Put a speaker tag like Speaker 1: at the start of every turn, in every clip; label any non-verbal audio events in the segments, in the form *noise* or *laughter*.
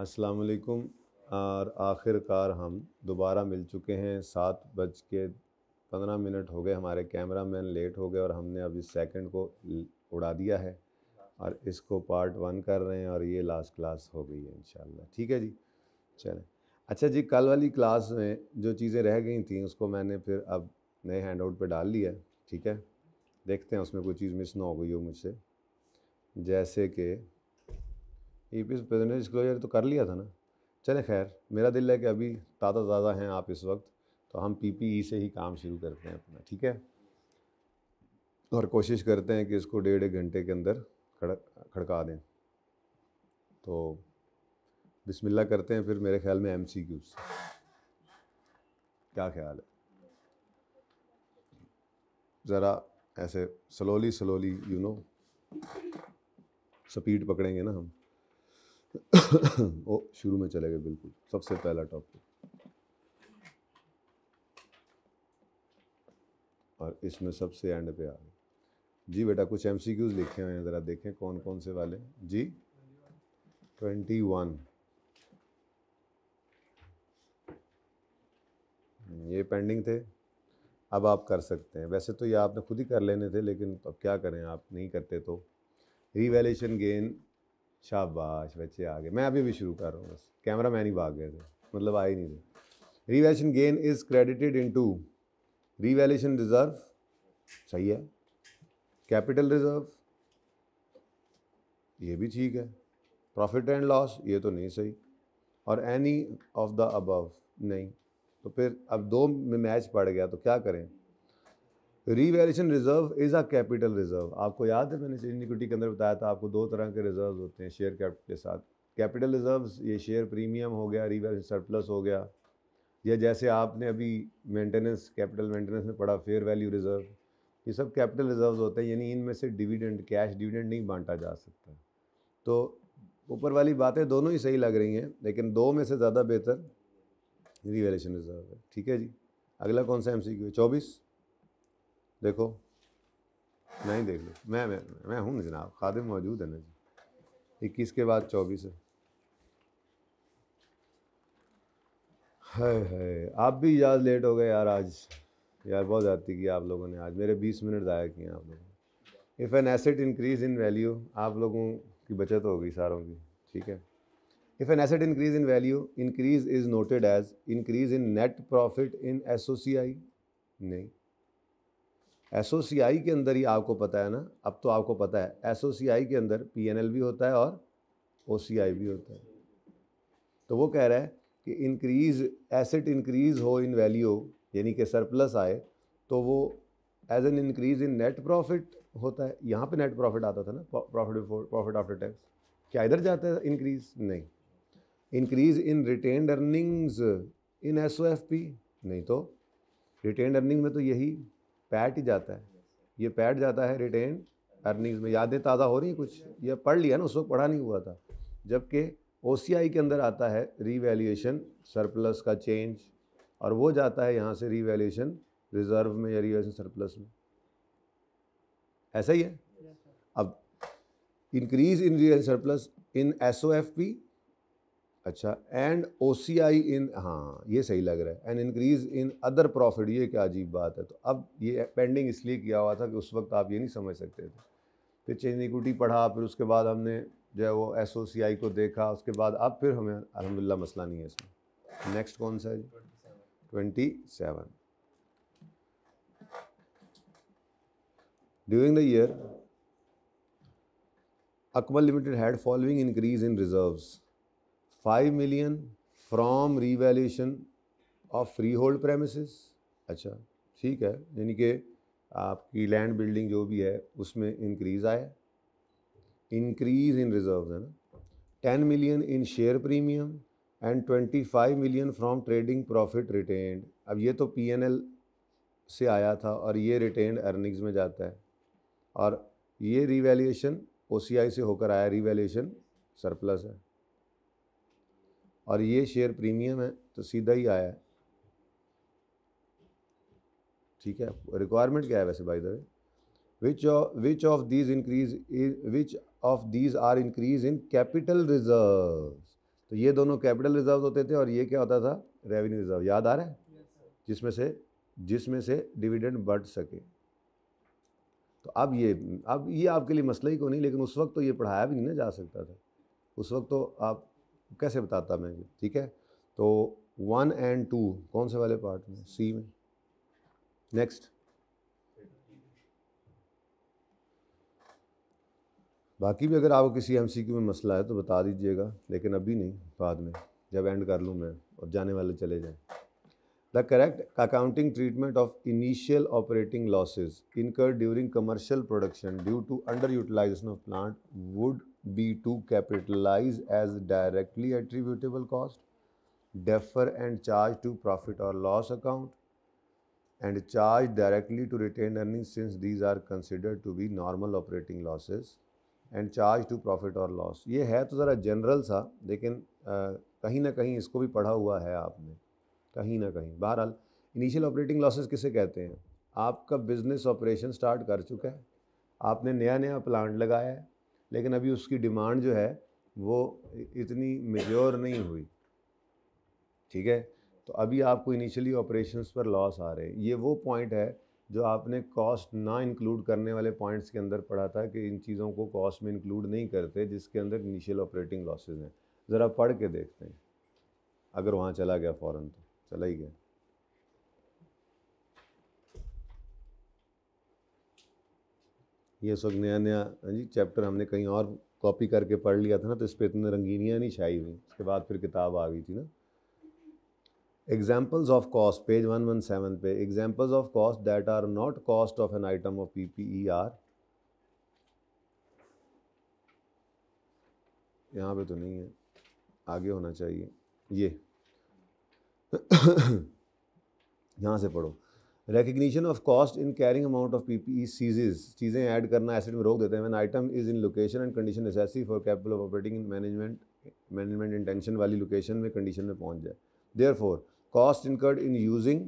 Speaker 1: अस्सलाम और आखिरकार हम दोबारा मिल चुके हैं सात बज के पंद्रह मिनट हो गए हमारे कैमरा मैन लेट हो गए और हमने अब इस सेकंड को उड़ा दिया है और इसको पार्ट वन कर रहे हैं और ये लास्ट क्लास हो गई है इन ठीक है जी चलें अच्छा जी कल वाली क्लास में जो चीज़ें रह गई थी उसको मैंने फिर अब नए हैंड आउट पर डाल लिया ठीक है देखते हैं उसमें कोई चीज़ मिस ना हो गई हो मुझसे जैसे कि ई पी प्रेजेंटेशन डिस्क्लोजर तो कर लिया था ना चले खैर मेरा दिल है कि अभी ताज़ा ताज़ा हैं आप इस वक्त तो हम पी e से ही काम शुरू करते हैं अपना ठीक है और कोशिश करते हैं कि इसको डेढ़ एक घंटे के अंदर खड़ खड़का दें तो बिस्मिल्लाह करते हैं फिर मेरे ख्याल में एम सी क्यूज क्या ख्याल है ज़रा ऐसे slowly slowly you know speed पकड़ेंगे ना हम *coughs* ओ शुरू में चले गए बिल्कुल सबसे पहला टॉपिक और इसमें सबसे एंड पे आ गए जी बेटा कुछ एम सी क्यूज लिखे हुए हैं ज़रा देखें कौन कौन से वाले जी ट्वेंटी वन ये पेंडिंग थे अब आप कर सकते हैं वैसे तो ये आपने खुद ही कर लेने थे लेकिन अब क्या करें आप नहीं करते तो रिवेल्यूशन गेन शाबाश बच्चे आ गए मैं अभी भी शुरू कर रहा हूँ बस कैमरा मैन ही भाग गए थे मतलब आए नहीं थे revaluation gain is credited into revaluation reserve सही है कैपिटल रिजर्व ये भी ठीक है प्रॉफिट एंड लॉस ये तो नहीं सही और एनी ऑफ द अबव नहीं तो फिर अब दो में मैच पड़ गया तो क्या करें revaluation reserve is a capital reserve आपको याद है मैंने चेंज इक्विटी के अंदर बताया था आपको दो तरह के रिजर्व होते हैं शेयर कैपिटल के साथ कैपिटल रिजर्व ये शेयर प्रीमियम हो गया रीवैल्यूशन सरप्लस हो गया या जैसे आपने अभी मेंटेनेंस कैपिटल मेंटेनेंस में पढ़ा फेयर वैल्यू रिजर्व ये सब कैपिटल रिजर्व होते हैं यानी इनमें से डिविडेंड कैश डिविडेंड नहीं बांटा जा सकता तो ऊपर वाली बातें दोनों ही सही लग रही हैं लेकिन दो में से ज़्यादा बेहतर रिवेल्यूशन रिजर्व है ठीक है जी अगला कौन सा एम सी क्यू है चौबीस देखो नहीं देख लो मैं मैं मैं हूँ जनाब खादिम मौजूद है ना जी इक्कीस के बाद चौबीस है है है आप भी याद लेट हो गए यार आज यार बहुत ज़्यादा की आप लोगों ने आज मेरे बीस मिनट ज़ाया किए आप लोगों ने if an asset increase in value आप लोगों की बचत हो गई सारों की ठीक है if an asset increase in value increase is noted as increase in net profit in S नहीं एस के अंदर ही आपको पता है ना अब तो आपको पता है एस के अंदर पी भी होता है और ओ भी होता है तो वो कह रहा है कि इंक्रीज एसेट इंक्रीज हो इन वैल्यू यानी कि सरप्लस आए तो वो as an increase in net profit होता है यहाँ पे नेट प्रॉफिट आता था ना profit before profit after tax क्या इधर जाता है इंक्रीज नहीं increase in retain earnings in S नहीं तो रिटेन अर्निंग में तो यही पैट ही जाता है ये पैट जाता है रिटेन अर्निंग्स में यादें ताज़ा हो रही कुछ यह पढ़ लिया ना उस वक्त पढ़ा नहीं हुआ था जबकि ओ के अंदर आता है रीवैल्यूएशन सरप्लस का चेंज और वो जाता है यहाँ से रीवैल्यूएशन रिज़र्व में या रीवैल्यूएशन सरप्लस में ऐसा ही है अब increase in real surplus in S O F P अच्छा and O C I in हाँ ये सही लग रहा है and increase in other profit ये क्या अजीब बात है तो अब ये पेंडिंग इसलिए किया हुआ था कि उस वक्त आप ये नहीं समझ सकते थे फिर चेंज इक्विटी पढ़ा फिर उसके बाद हमने जो है वो एस ओ सी आई को देखा उसके बाद अब फिर हमें अलहमदिल्ला मसला नहीं है इसमें नेक्स्ट कौन सा है twenty seven during the year Akmal Limited had following increase in reserves five million from revaluation of freehold premise अच्छा ठीक है यानी कि आपकी लैंड बिल्डिंग जो भी है उसमें इंक्रीज आया इंक्रीज इन रिजर्व है ना ten million in share premium and twenty five million from trading profit retained अब ये तो पी एन एल से आया था और ये रिटेन्ड अर्निंग्स में जाता है और ये रिवेल्यूशन ओ सी आई से होकर आया रिवेल्यूशन सरप्लस है और ये शेयर प्रीमियम है तो सीधा ही आया है ठीक है रिक्वायरमेंट क्या है वैसे by the way which which of these increase which of these are increase in capital reserve तो ये दोनों कैपिटल रिजर्व होते थे और ये क्या होता था रेवेन्यू रिजर्व याद आ रहा है जिसमें से जिसमें से डिविडेंड बढ़ सके तो अब ये अब ये आपके लिए मसला ही को नहीं लेकिन उस वक्त तो ये पढ़ाया भी नहीं ना जा सकता था उस वक्त तो आप कैसे बताता मैं ठीक है तो वन एंड टू कौन से वाले पार्ट में सी में नेक्स्ट बाकी भी अगर आपको किसी एमसीक्यू में मसला है तो बता दीजिएगा लेकिन अभी नहीं बाद में जब एंड कर लूँ मैं और जाने वाले चले जाए the correct accounting treatment of initial operating losses incur during commercial production due to under utilisation of plant would be to capitalise as directly attributable cost defer and charge to profit और loss account and charge directly to retain earning since these are consider to be normal operating losses and charge to profit और loss ये है तो ज़रा general सा लेकिन कहीं ना कहीं इसको भी पढ़ा हुआ है आपने कहीं ना कहीं बहरहाल इनिशियल ऑपरेटिंग लॉसेज किसे कहते हैं आपका बिजनेस ऑपरेशन स्टार्ट कर चुका है आपने नया नया प्लांट लगाया है लेकिन अभी उसकी डिमांड जो है वो इतनी मेजोर नहीं हुई ठीक है तो अभी आपको इनिशियली ऑपरेशंस पर लॉस आ रहे हैं ये वो पॉइंट है जो आपने कॉस्ट ना इंक्लूड करने वाले पॉइंट्स के अंदर पढ़ा था कि इन चीज़ों को कॉस्ट में इंक्लूड नहीं करते जिसके अंदर इनिशियल ऑपरेटिंग लॉसेज हैं ज़रा पढ़ के देखते हैं अगर वहाँ चला गया फ़ौरन तो चला ही गया ये सब नया नया हाँ जी चैप्टर हमने कहीं और कॉपी करके पढ़ लिया था ना तो इस पर इतनी रंगीनियाँ नहीं छाई हुई उसके बाद फिर किताब आ गई थी ना examples of cost page one one seven पे examples of cost that are not cost of an item of P P E are यहाँ पे तो नहीं है आगे होना चाहिए ये *coughs* यहाँ से पढ़ो recognition of cost in carrying amount of P ceases चीज़ें ऐड करना एसेट में रोक देते हैं item is in location and condition necessary for capital of operating in management management intention वाली लोकेशन में कंडीशन में पहुंच जाए therefore cost incurred in using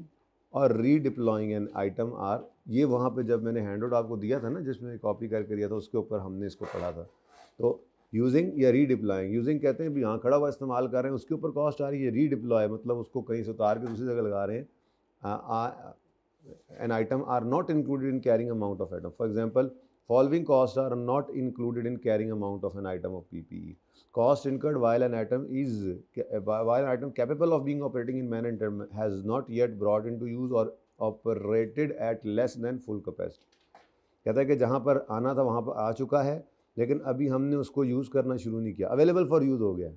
Speaker 1: और रीडिप्लॉइंग एन आइटम आर ये वहाँ पर जब मैंने हैंड आउट आपको दिया था ना जिसमें कॉपी करके दिया था उसके ऊपर हमने इसको पढ़ा था तो यूजिंग या रीडिप्लॉइंग यूजिंग कहते हैं यहाँ खड़ा हुआ इस्तेमाल कर रहे हैं उसके ऊपर कॉस्ट आ रही है रीडिप्लॉय मतलब उसको कहीं से उतार के दूसरी जगह लगा रहे हैं an item are not included in carrying amount of item. For example, following costs are not included in carrying amount of an item of PPE. Cost incurred while an item is while an item capable of being operating in man and term has not yet brought into use or operated at less than full capacity. कहता है कि जहाँ पर आना था वहाँ पर आ चुका है लेकिन अभी हमने उसको यूज़ करना शुरू नहीं किया अवेलेबल फॉर यूज़ हो गया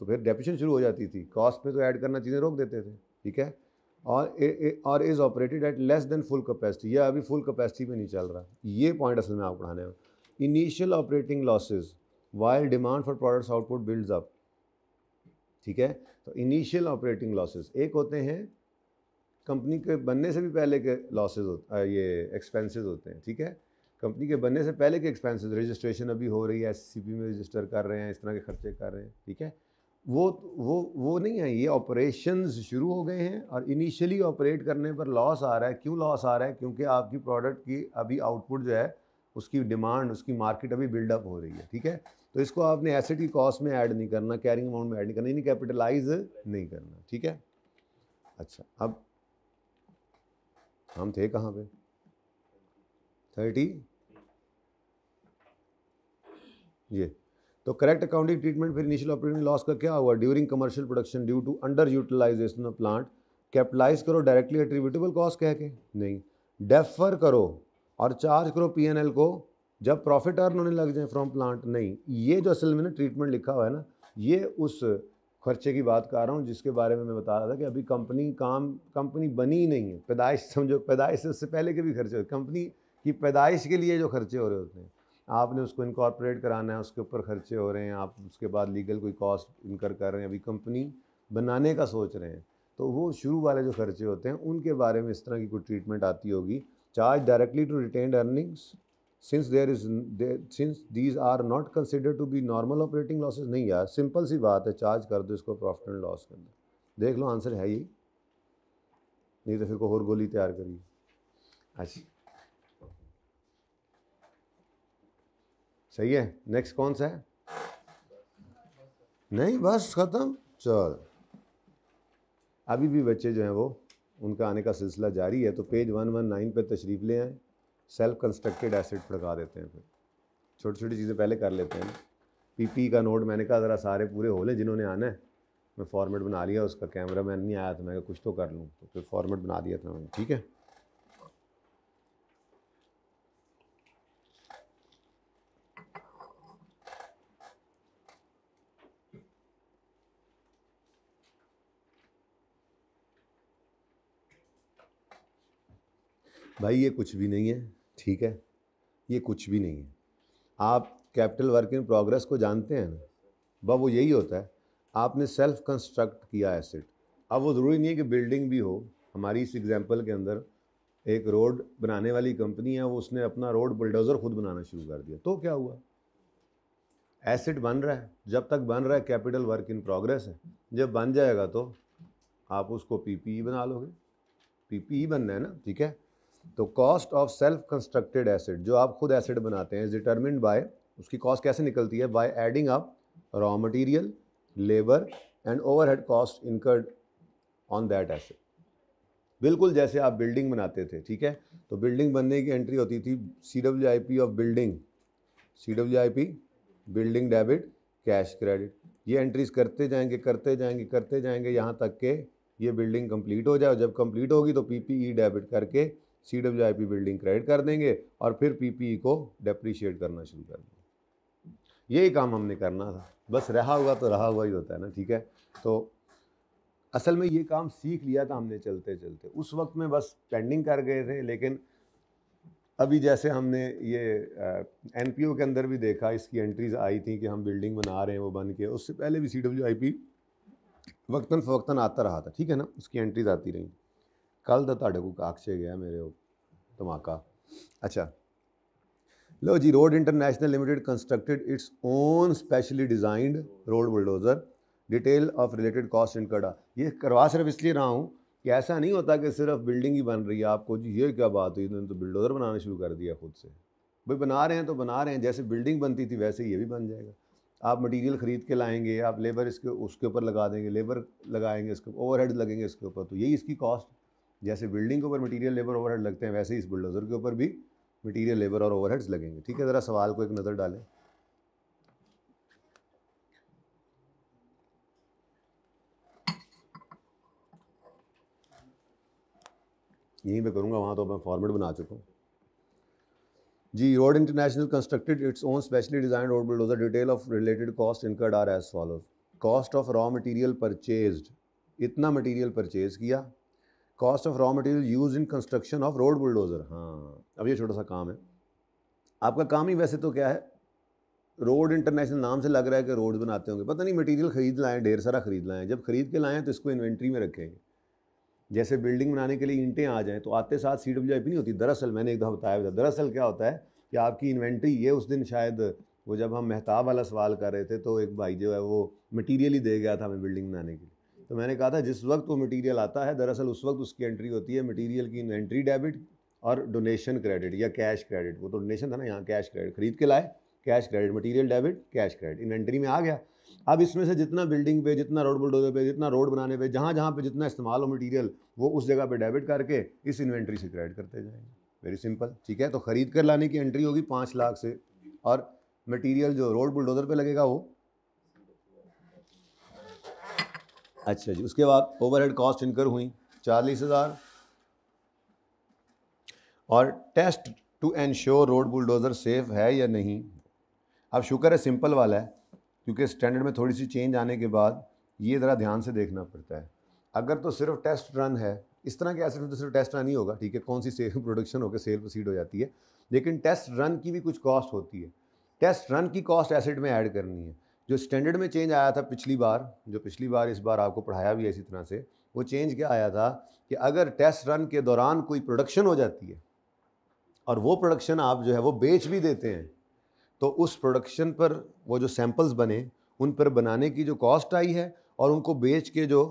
Speaker 1: तो फिर डेपिशन शुरू हो जाती थी कॉस्ट में तो ऐड करना चीज़ें रोक देते थे ठीक है और ए, ए, और is operated at less than full capacity यह अभी फुल कैपेसिटी में नहीं चल रहा ये पॉइंट असल में आपको पढ़ाने हैं initial operating losses while demand for products output builds up ठीक है तो इनिशियल ऑपरेटिंग लॉसेज एक होते हैं कंपनी के बनने से भी पहले के लॉसेज होते ये एक्सपेंसेस होते हैं ठीक है कंपनी के बनने से पहले के एक्सपेंसेस रजिस्ट्रेशन अभी हो रही है एस में रजिस्टर कर रहे हैं इस तरह के खर्चे कर रहे हैं ठीक है वो वो वो नहीं है ये ऑपरेशंस शुरू हो गए हैं और इनिशियली ऑपरेट करने पर लॉस आ रहा है क्यों लॉस आ रहा है क्योंकि आपकी प्रोडक्ट की अभी आउटपुट जो है उसकी डिमांड उसकी मार्केट अभी बिल्डअप हो रही है ठीक है तो इसको आपने एसेट की कॉस्ट में ऐड नहीं करना कैरिंग अमाउंट में ऐड नहीं करना यानी कैपिटलाइज नहीं करना ठीक है अच्छा अब हम थे कहाँ पे थर्टी ये तो करेक्ट अकाउंटिंग ट्रीटमेंट फिर इनिशियल ऑपरेटिंग लॉस का क्या हुआ during commercial production due to under utilisation of plant capitalise करो डायरेक्टली एट्रीब्यूटेबल कॉस्ट कह के नहीं डेफर करो और चार्ज करो एल को जब प्रॉफिट अर्न होने लग जाए फ्रॉम प्लांट नहीं ये जो असल में ना ट्रीटमेंट लिखा हुआ है ना ये उस खर्चे की बात कर रहा हूँ जिसके बारे में मैं बता रहा था कि अभी कंपनी काम कंपनी बनी ही नहीं है पैदाइश समझो पैदाइश से उससे पहले के भी खर्चे होते कंपनी की पैदाइश के लिए जो खर्चे हो रहे होते हैं आपने उसको इनकॉर्पोरेट कराना है उसके ऊपर खर्चे हो रहे हैं आप उसके बाद लीगल कोई कॉस्ट इनकर कर रहे हैं अभी कंपनी बनाने का सोच रहे हैं तो वो शुरू वाले जो खर्चे होते हैं उनके बारे में इस तरह की कोई ट्रीटमेंट आती होगी charge directly to retain earnings since there is since these are not consider to be normal operating losses नहीं यार सिंपल सी बात है चार्ज कर दो इसको प्रॉफिट एंड लॉस कर दो देख लो आंसर है ही नहीं तो फिर को और गोली तैयार करिए अच्छा सही है नेक्स्ट कौन सा है नहीं बस ख़त्म चल अभी भी बच्चे जो हैं वो उनका आने का सिलसिला जारी है तो पेज वन वन नाइन पर तशरीफ़ ले आएँ सेल्फ कंस्ट्रक्टेड एसिड पढ़ा देते हैं फिर छोटी छोटी चीज़ें पहले कर लेते हैं पीपी e का नोट मैंने कहा ज़रा सारे पूरे हो लें जिन्होंने आना है मैं फॉर्मेट बना लिया उसका कैमरा मैन नहीं आया था मैं कुछ तो कर लूँ तो फिर फॉर्मेट बना दिया था मैंने ठीक है भाई ये कुछ भी नहीं है ठीक है ये कुछ भी नहीं है आप कैपिटल वर्क इन प्रोग्रेस को जानते हैं ना वो यही होता है आपने सेल्फ कंस्ट्रक्ट किया एसेट अब वो ज़रूरी नहीं है कि बिल्डिंग भी हो हमारी इस एग्जांपल के अंदर एक रोड बनाने वाली कंपनी है वो उसने अपना रोड बुलडोज़र खुद बनाना शुरू कर दिया तो क्या हुआ एसेट बन रहा है जब तक बन रहा है कैपिटल वर्क इन प्रोग्रेस है जब बन जाएगा तो आप उसको पीपीई बना लोगे पीपीई बनना है ना ठीक है तो cost of self constructed asset जो आप खुद एसिड बनाते हैं इज डिटर्मिंड बाय उसकी कॉस्ट कैसे निकलती है by adding up raw material labour and overhead cost incurred on that asset बिल्कुल जैसे आप बिल्डिंग बनाते थे ठीक है तो बिल्डिंग बनने की एंट्री होती थी C W I P of building C W I P building debit cash credit ये एंट्रीज करते जाएंगे करते जाएंगे करते जाएंगे यहाँ तक के ये बिल्डिंग कंप्लीट हो जाए जब कंप्लीट होगी तो पीपीई डेबिट e करके C W I P building credit कर देंगे और फिर पी पी ई को डेप्रीशिएट करना शुरू कर देंगे यही काम हमने करना था बस रहा हुआ तो रहा हुआ ही होता है ना ठीक है तो असल में ये काम सीख लिया था हमने चलते चलते उस वक्त में बस पेंडिंग कर गए थे लेकिन अभी जैसे हमने ये एन के अंदर भी देखा इसकी एंट्रीज आई थी कि हम बिल्डिंग बना रहे हैं वो बन के उससे पहले भी सी डब्ल्यू आई पी वक्ता फ़वक्ता आता रहा था ठीक है ना उसकी एंट्रीज आती रहीं कल ਦਾ ਤੁਹਾਡੇ ਕੋਲ ਕਾਕਸ਼ੇ गया मेरे ਉਹ ਧਮਾਕਾ ਅੱਛਾ ਲੋ G Road International Limited constructed own specially designed road bulldozer detail of related cost and कड़ा ये करवा सिर्फ इसलिए रहा हूँ कि ऐसा नहीं होता कि सिर्फ बिल्डिंग ही बन रही है आपको जी ये क्या बात हुई इन्होंने तो बिल्डोजर बनाना शुरू कर दिया खुद से भाई बना रहे हैं तो बना रहे हैं जैसे बिल्डिंग बनती थी वैसे ये भी बन जाएगा आप मटेरियल ख़रीद के लाएंगे आप लेबर इसके उसके ऊपर लगा देंगे लेबर लगाएंगे इसके ओवरहेड लगेंगे इसके ऊपर तो यही इसकी कॉस्ट जैसे बिल्डिंग के ऊपर मटीरियल लेबर ओवरहेड लगते हैं वैसे ही इस बुलडोज़र के ऊपर भी मटीरियल लेबर और ओवरहेड्स लगेंगे ठीक है ज़रा सवाल को एक नज़र डालें यहीं पे करूँगा वहाँ तो मैं फॉर्मेट बना चुका हूँ G Road International constructed its own specially design road bulldozer detail of related cost incurred are as follows cost of raw material purchased इतना मटेरियल परचेज किया cost of raw material use in construction of road bulldozer हाँ अब ये छोटा सा काम है आपका काम ही वैसे तो क्या है रोड इंटरनेशनल नाम से लग रहा है कि रोड बनाते होंगे पता नहीं मटेरियल ख़रीद लाएँ ढेर सारा ख़रीद लाएँ जब ख़रीद के लाएँ तो इसको इन्वेंट्री में रखेंगे जैसे बिल्डिंग बनाने के लिए ईंटें आ जाएँ तो आते साथ सी डब्ल्यू आई पी नहीं होती दरअसल मैंने एक दफ़ा बताया था दरअसल क्या होता है कि आपकी इन्वेंट्री ये उस दिन शायद वो जब हम मेहताब वाला सवाल कर रहे थे तो एक भाई जो है वो मटीरियल ही दे गया था हमें बिल्डिंग बनाने के लिए तो मैंने कहा था जिस वक्त वो मटेरियल आता है दरअसल उस वक्त उसकी एंट्री होती है मटेरियल की एंट्री डेबिट और डोनेशन क्रेडिट या कैश क्रेडिट वो तो डोनेशन था ना यहाँ कैश क्रेडिट खरीद के लाए cash credit material debit cash credit inventory में आ गया अब इसमें से जितना बिल्डिंग पे जितना रोड बुलडोजर पे जितना रोड बनाने पे जहाँ जहाँ पे जितना इस्तेमाल हो मटेरियल वो उस जगह पे डेबिट करके इस इन्वेंट्री से क्रेडिट करते जाएंगे वेरी सिंपल ठीक है तो ख़रीद कर लाने की एंट्री होगी पाँच लाख से और मटीरियल जो रोड बुलडोज़र पर लगेगा वो अच्छा जी उसके बाद ओवरहेड कॉस्ट इनकर हुई चालीस हज़ार और test to ensure road bulldozer safe है या नहीं अब शुक्र है सिंपल वाला है क्योंकि स्टैंडर्ड में थोड़ी सी चेंज आने के बाद ये ज़रा ध्यान से देखना पड़ता है अगर तो सिर्फ टेस्ट रन है इस तरह के ऐसे में तो सिर्फ टेस्ट रन ही होगा ठीक है कौन सी सेफ प्रोडक्शन *laughs* होकर सेल प्रोसीड हो जाती है लेकिन टेस्ट रन की भी कुछ कॉस्ट होती है टेस्ट रन की कॉस्ट एसिड में ऐड करनी है जो स्टैंडर्ड में चेंज आया था पिछली बार जो पिछली बार इस बार आपको पढ़ाया भी है इसी तरह से वो चेंज क्या आया था कि अगर टेस्ट रन के दौरान कोई प्रोडक्शन हो जाती है और वो प्रोडक्शन आप जो है वो बेच भी देते हैं तो उस प्रोडक्शन पर वो जो सैंपल्स बने उन पर बनाने की जो कॉस्ट आई है और उनको बेच के जो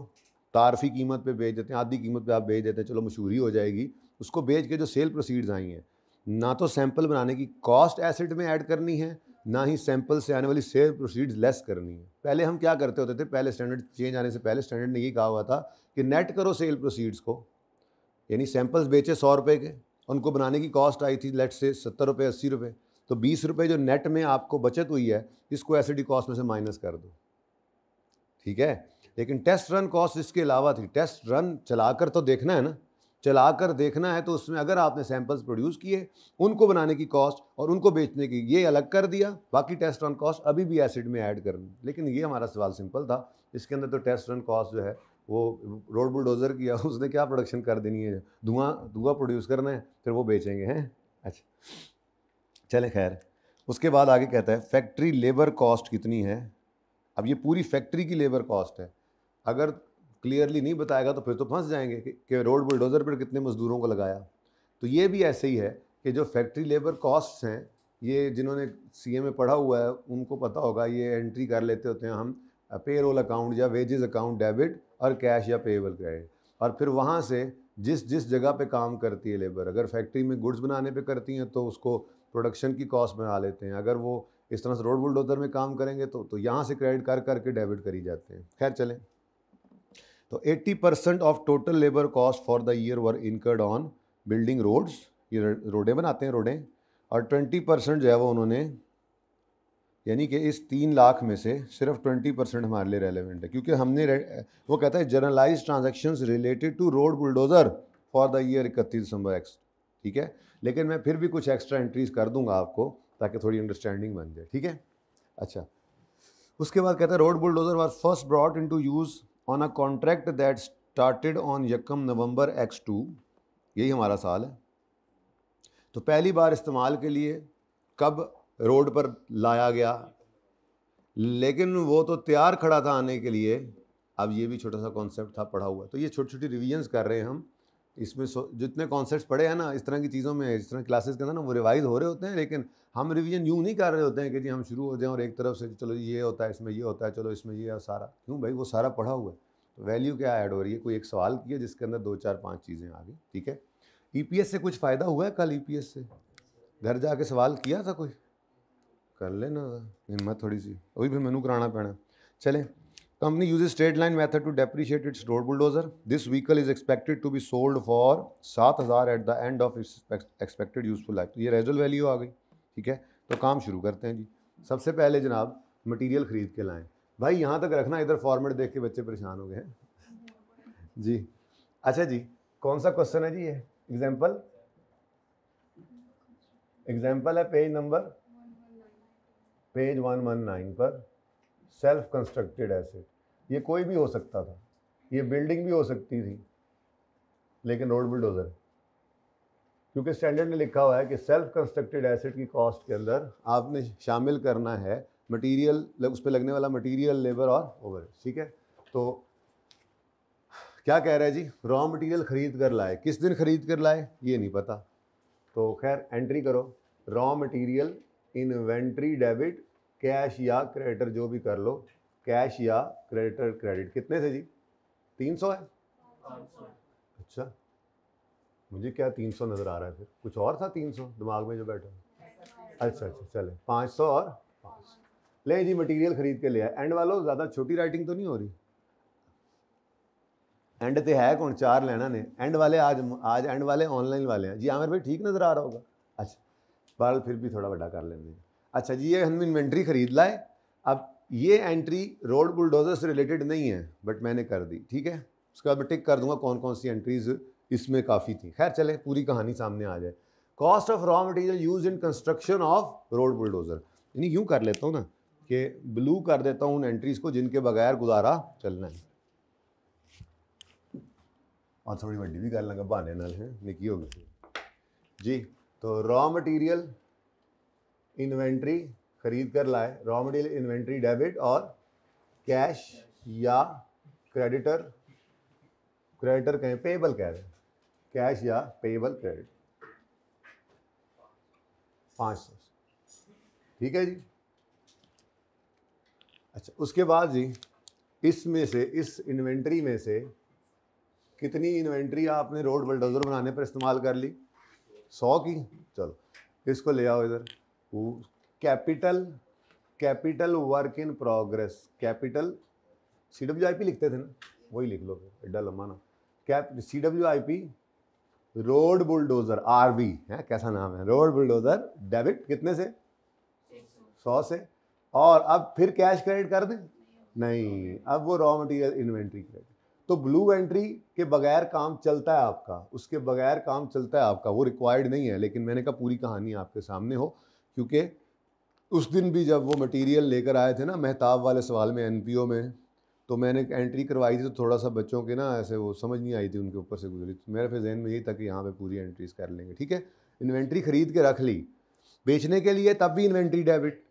Speaker 1: तारफी कीमत पे बेच देते हैं आधी कीमत पे आप बेच देते हैं चलो मशहूरी हो जाएगी उसको बेच के जो सेल प्रोसीड्स आई हैं ना तो सैंपल बनाने की कॉस्ट एसेट में ऐड करनी है ना ही सैंपल से आने वाली सेल प्रोसीड्स लेस करनी है पहले हम क्या करते होते थे पहले स्टैंडर्ड चेंज आने से पहले स्टैंडर्ड ने ये कहा हुआ था कि नेट करो सेल प्रोसीड्स को यानी सैंपल्स बेचे सौ रुपये के उनको बनाने की कॉस्ट आई थी लेट से सत्तर रुपये अस्सी रुपये तो बीस रुपये जो नेट में आपको बचत हुई है इसको एसिडी कॉस्ट में से माइनस कर दो ठीक है लेकिन टेस्ट रन कॉस्ट इसके अलावा थी टेस्ट रन चलाकर तो देखना है ना चलाकर देखना है तो उसमें अगर आपने सैंपल्स प्रोड्यूस किए उनको बनाने की कॉस्ट और उनको बेचने की ये अलग कर दिया बाकी टेस्ट रन कॉस्ट अभी भी एसिड में ऐड करनी लेकिन ये हमारा सवाल सिंपल था इसके अंदर तो टेस्ट रन कॉस्ट जो है वो रोड बुलडोज़र किया उसने क्या प्रोडक्शन कर देनी है धुआं धुआं प्रोड्यूस करना है फिर वो बेचेंगे हैं अच्छा चले खैर उसके बाद आगे कहता है फैक्ट्री लेबर कॉस्ट कितनी है अब ये पूरी फैक्ट्री की लेबर कॉस्ट है अगर क्लियरली नहीं बताएगा तो फिर तो फंस जाएंगे कि, रोड बुलडोज़र पर कितने मज़दूरों को लगाया तो ये भी ऐसे ही है कि जो फैक्ट्री लेबर कॉस्ट्स हैं ये जिन्होंने सी में पढ़ा हुआ है उनको पता होगा ये एंट्री कर लेते होते हैं हम पे अकाउंट या वेजेस अकाउंट डेबिट और कैश या पेएबल क्रेडिट और फिर वहाँ से जिस जिस जगह पे काम करती है लेबर अगर फैक्ट्री में गुड्स बनाने पे करती हैं तो उसको प्रोडक्शन की कॉस्ट बना लेते हैं अगर वो इस तरह से रोड बुलडोजर में काम करेंगे तो तो यहाँ से क्रेडिट कर करके डेबिट करी जाते हैं खैर चलें तो 80 percent of total labour cost for the year were incurred on building roads ये रोडें बनाते हैं रोडें और 20 परसेंट जो है वो उन्होंने यानी कि इस तीन लाख में से सिर्फ ट्वेंटी परसेंट हमारे लिए रेलिवेंट है क्योंकि हमने वो कहता है journalise transaction related to road bulldozer for the year इकतीस दिसंबर एक्स ठीक है लेकिन मैं फिर भी कुछ एक्स्ट्रा एंट्रीज कर दूंगा आपको ताकि थोड़ी अंडरस्टैंडिंग बन जाए ठीक है अच्छा उसके बाद कहता है road bulldozer was first brought into use on a contract that started on यकम नवंबर एक्स टू यही हमारा साल है तो पहली बार इस्तेमाल के लिए कब रोड पर लाया गया लेकिन वो तो तैयार खड़ा था आने के लिए अब ये भी छोटा सा कॉन्सेप्ट था पढ़ा हुआ तो ये छोटी छोटी रिविजन्स कर रहे हैं हम इसमें जितने कॉन्सेप्ट पढ़े हैं ना इस तरह की चीज़ों में इस तरह क्लासेस के अंदर ना वो रिवाइज हो रहे होते हैं लेकिन हम रिवीजन यूँ नहीं कर रहे होते हैं कि जी हम शुरू हो जाएं और एक तरफ से चलो ये होता है इसमें ये होता है चलो इसमें ये है सारा क्यों भाई वो सारा पढ़ा हुआ है तो वैल्यू क्या ऐड हो रही है कोई एक सवाल किया जिसके अंदर दो चार पाँच चीज़ें आ गई ठीक है ई e से कुछ फ़ायदा हुआ है कल ई e से घर के सवाल किया था कोई कर लेना हिम्मत थोड़ी सी वही फिर मैनू कराना पैना चलें company use straight line method to depreciate its road bulldozer. This vehicle is expected to be sold for 7000 at the end of its expected useful life. तो ये रेजल वैल्यू आ गई ठीक है तो काम शुरू करते हैं जी सबसे पहले जनाब मटीरियल ख़रीद के लाएं भाई यहाँ तक रखना इधर फॉर्मेट देख के बच्चे परेशान हो गए हैं जी अच्छा जी कौन सा क्वेश्चन है जी ये एग्जाम्पल एग्जाम्पल है page number page one one nine पर सेल्फ कंस्ट्रक्टेड एसेट ये कोई भी हो सकता था ये बिल्डिंग भी हो सकती थी लेकिन रोड बिल्डोजर क्योंकि स्टैंडर्ड ने लिखा हुआ है कि सेल्फ कंस्ट्रक्टेड एसेट की कॉस्ट के अंदर आपने शामिल करना है मटेरियल उस पर लगने वाला मटेरियल लेबर और ओवर ठीक है तो क्या कह रहा है जी रॉ मटेरियल खरीद कर लाए किस दिन खरीद कर लाए ये नहीं पता तो खैर एंट्री करो raw material inventory debit cash या क्रेडिटर जो भी कर लो कैश या क्रेडिटर क्रेडिट कितने थे जी तीन सौ है अच्छा मुझे क्या तीन सौ नज़र आ रहा है फिर कुछ और था तीन सौ दिमाग में जो बैठा अच्छा अच्छा चले पाँच सौ और पाँच ले जी मटेरियल खरीद के ले आए एंड वालों ज़्यादा छोटी राइटिंग तो नहीं हो रही एंड तो है कौन चार लेना ने एंड वाले आज आज एंड वाले ऑनलाइन वाले हैं जी आमिर भाई ठीक नजर आ रहा होगा अच्छा बाल फिर भी थोड़ा बड़ा कर लेंगे अच्छा जी ये हम इन्वेंट्री खरीद लाए अब ये एंट्री रोड बुलडोज़र से रिलेटेड नहीं है बट मैंने कर दी ठीक है उसके बाद मैं टिक कर दूंगा कौन कौन सी एंट्रीज इसमें काफ़ी थी खैर चले पूरी कहानी सामने आ जाए cost of raw material use in construction of road bulldozer यानी यूँ कर लेता हूँ ना कि ब्लू कर देता हूँ उन एंट्रीज़ को जिनके बगैर गुजारा चलना है और हाँ, थोड़ी वीडी भी कर लगा बहाने नाल है निकी जी तो रॉ मटीरियल इन्वेंट्री खरीद कर लाए रॉ मटेरियल इन्वेंट्री डेबिट और कैश या क्रेडिटर क्रेडिटर कहें पेबल कह रहे कैश या पेबल क्रेडिट पाँच सौ ठीक है जी अच्छा उसके बाद जी इसमें से इस इन्वेंट्री में से कितनी इन्वेंट्री आपने रोड बल्डोजर बनाने पर इस्तेमाल कर ली सौ की चलो इसको ले आओ इधर capital capital work in progress capital C W I P लिखते थे ना वही लिख लो एड्डा लंबा ना cap C W I P road bulldozer R V है कैसा नाम है रोड बुलडोजर डेबिट कितने से सौ से और अब फिर कैश क्रेडिट कर दें नहीं अब वो रॉ मटेरियल इन्वेंट्री क्रेडिट तो ब्लू एंट्री के बगैर काम चलता है आपका उसके बगैर काम चलता है आपका वो रिक्वायर्ड नहीं है लेकिन मैंने कहा पूरी कहानी आपके सामने हो क्योंकि उस दिन भी जब वो मटेरियल लेकर आए थे ना महताब वाले सवाल में एनपीओ में तो मैंने एंट्री करवाई थी तो थोड़ा सा बच्चों के ना ऐसे वो समझ नहीं आई थी उनके ऊपर से गुजरी तो मेरे फिर जहन में यही था कि यहाँ पे पूरी एंट्रीज कर लेंगे ठीक है इन्वेंट्री खरीद के रख ली बेचने के लिए तब भी इन्वेंट्री डेबिट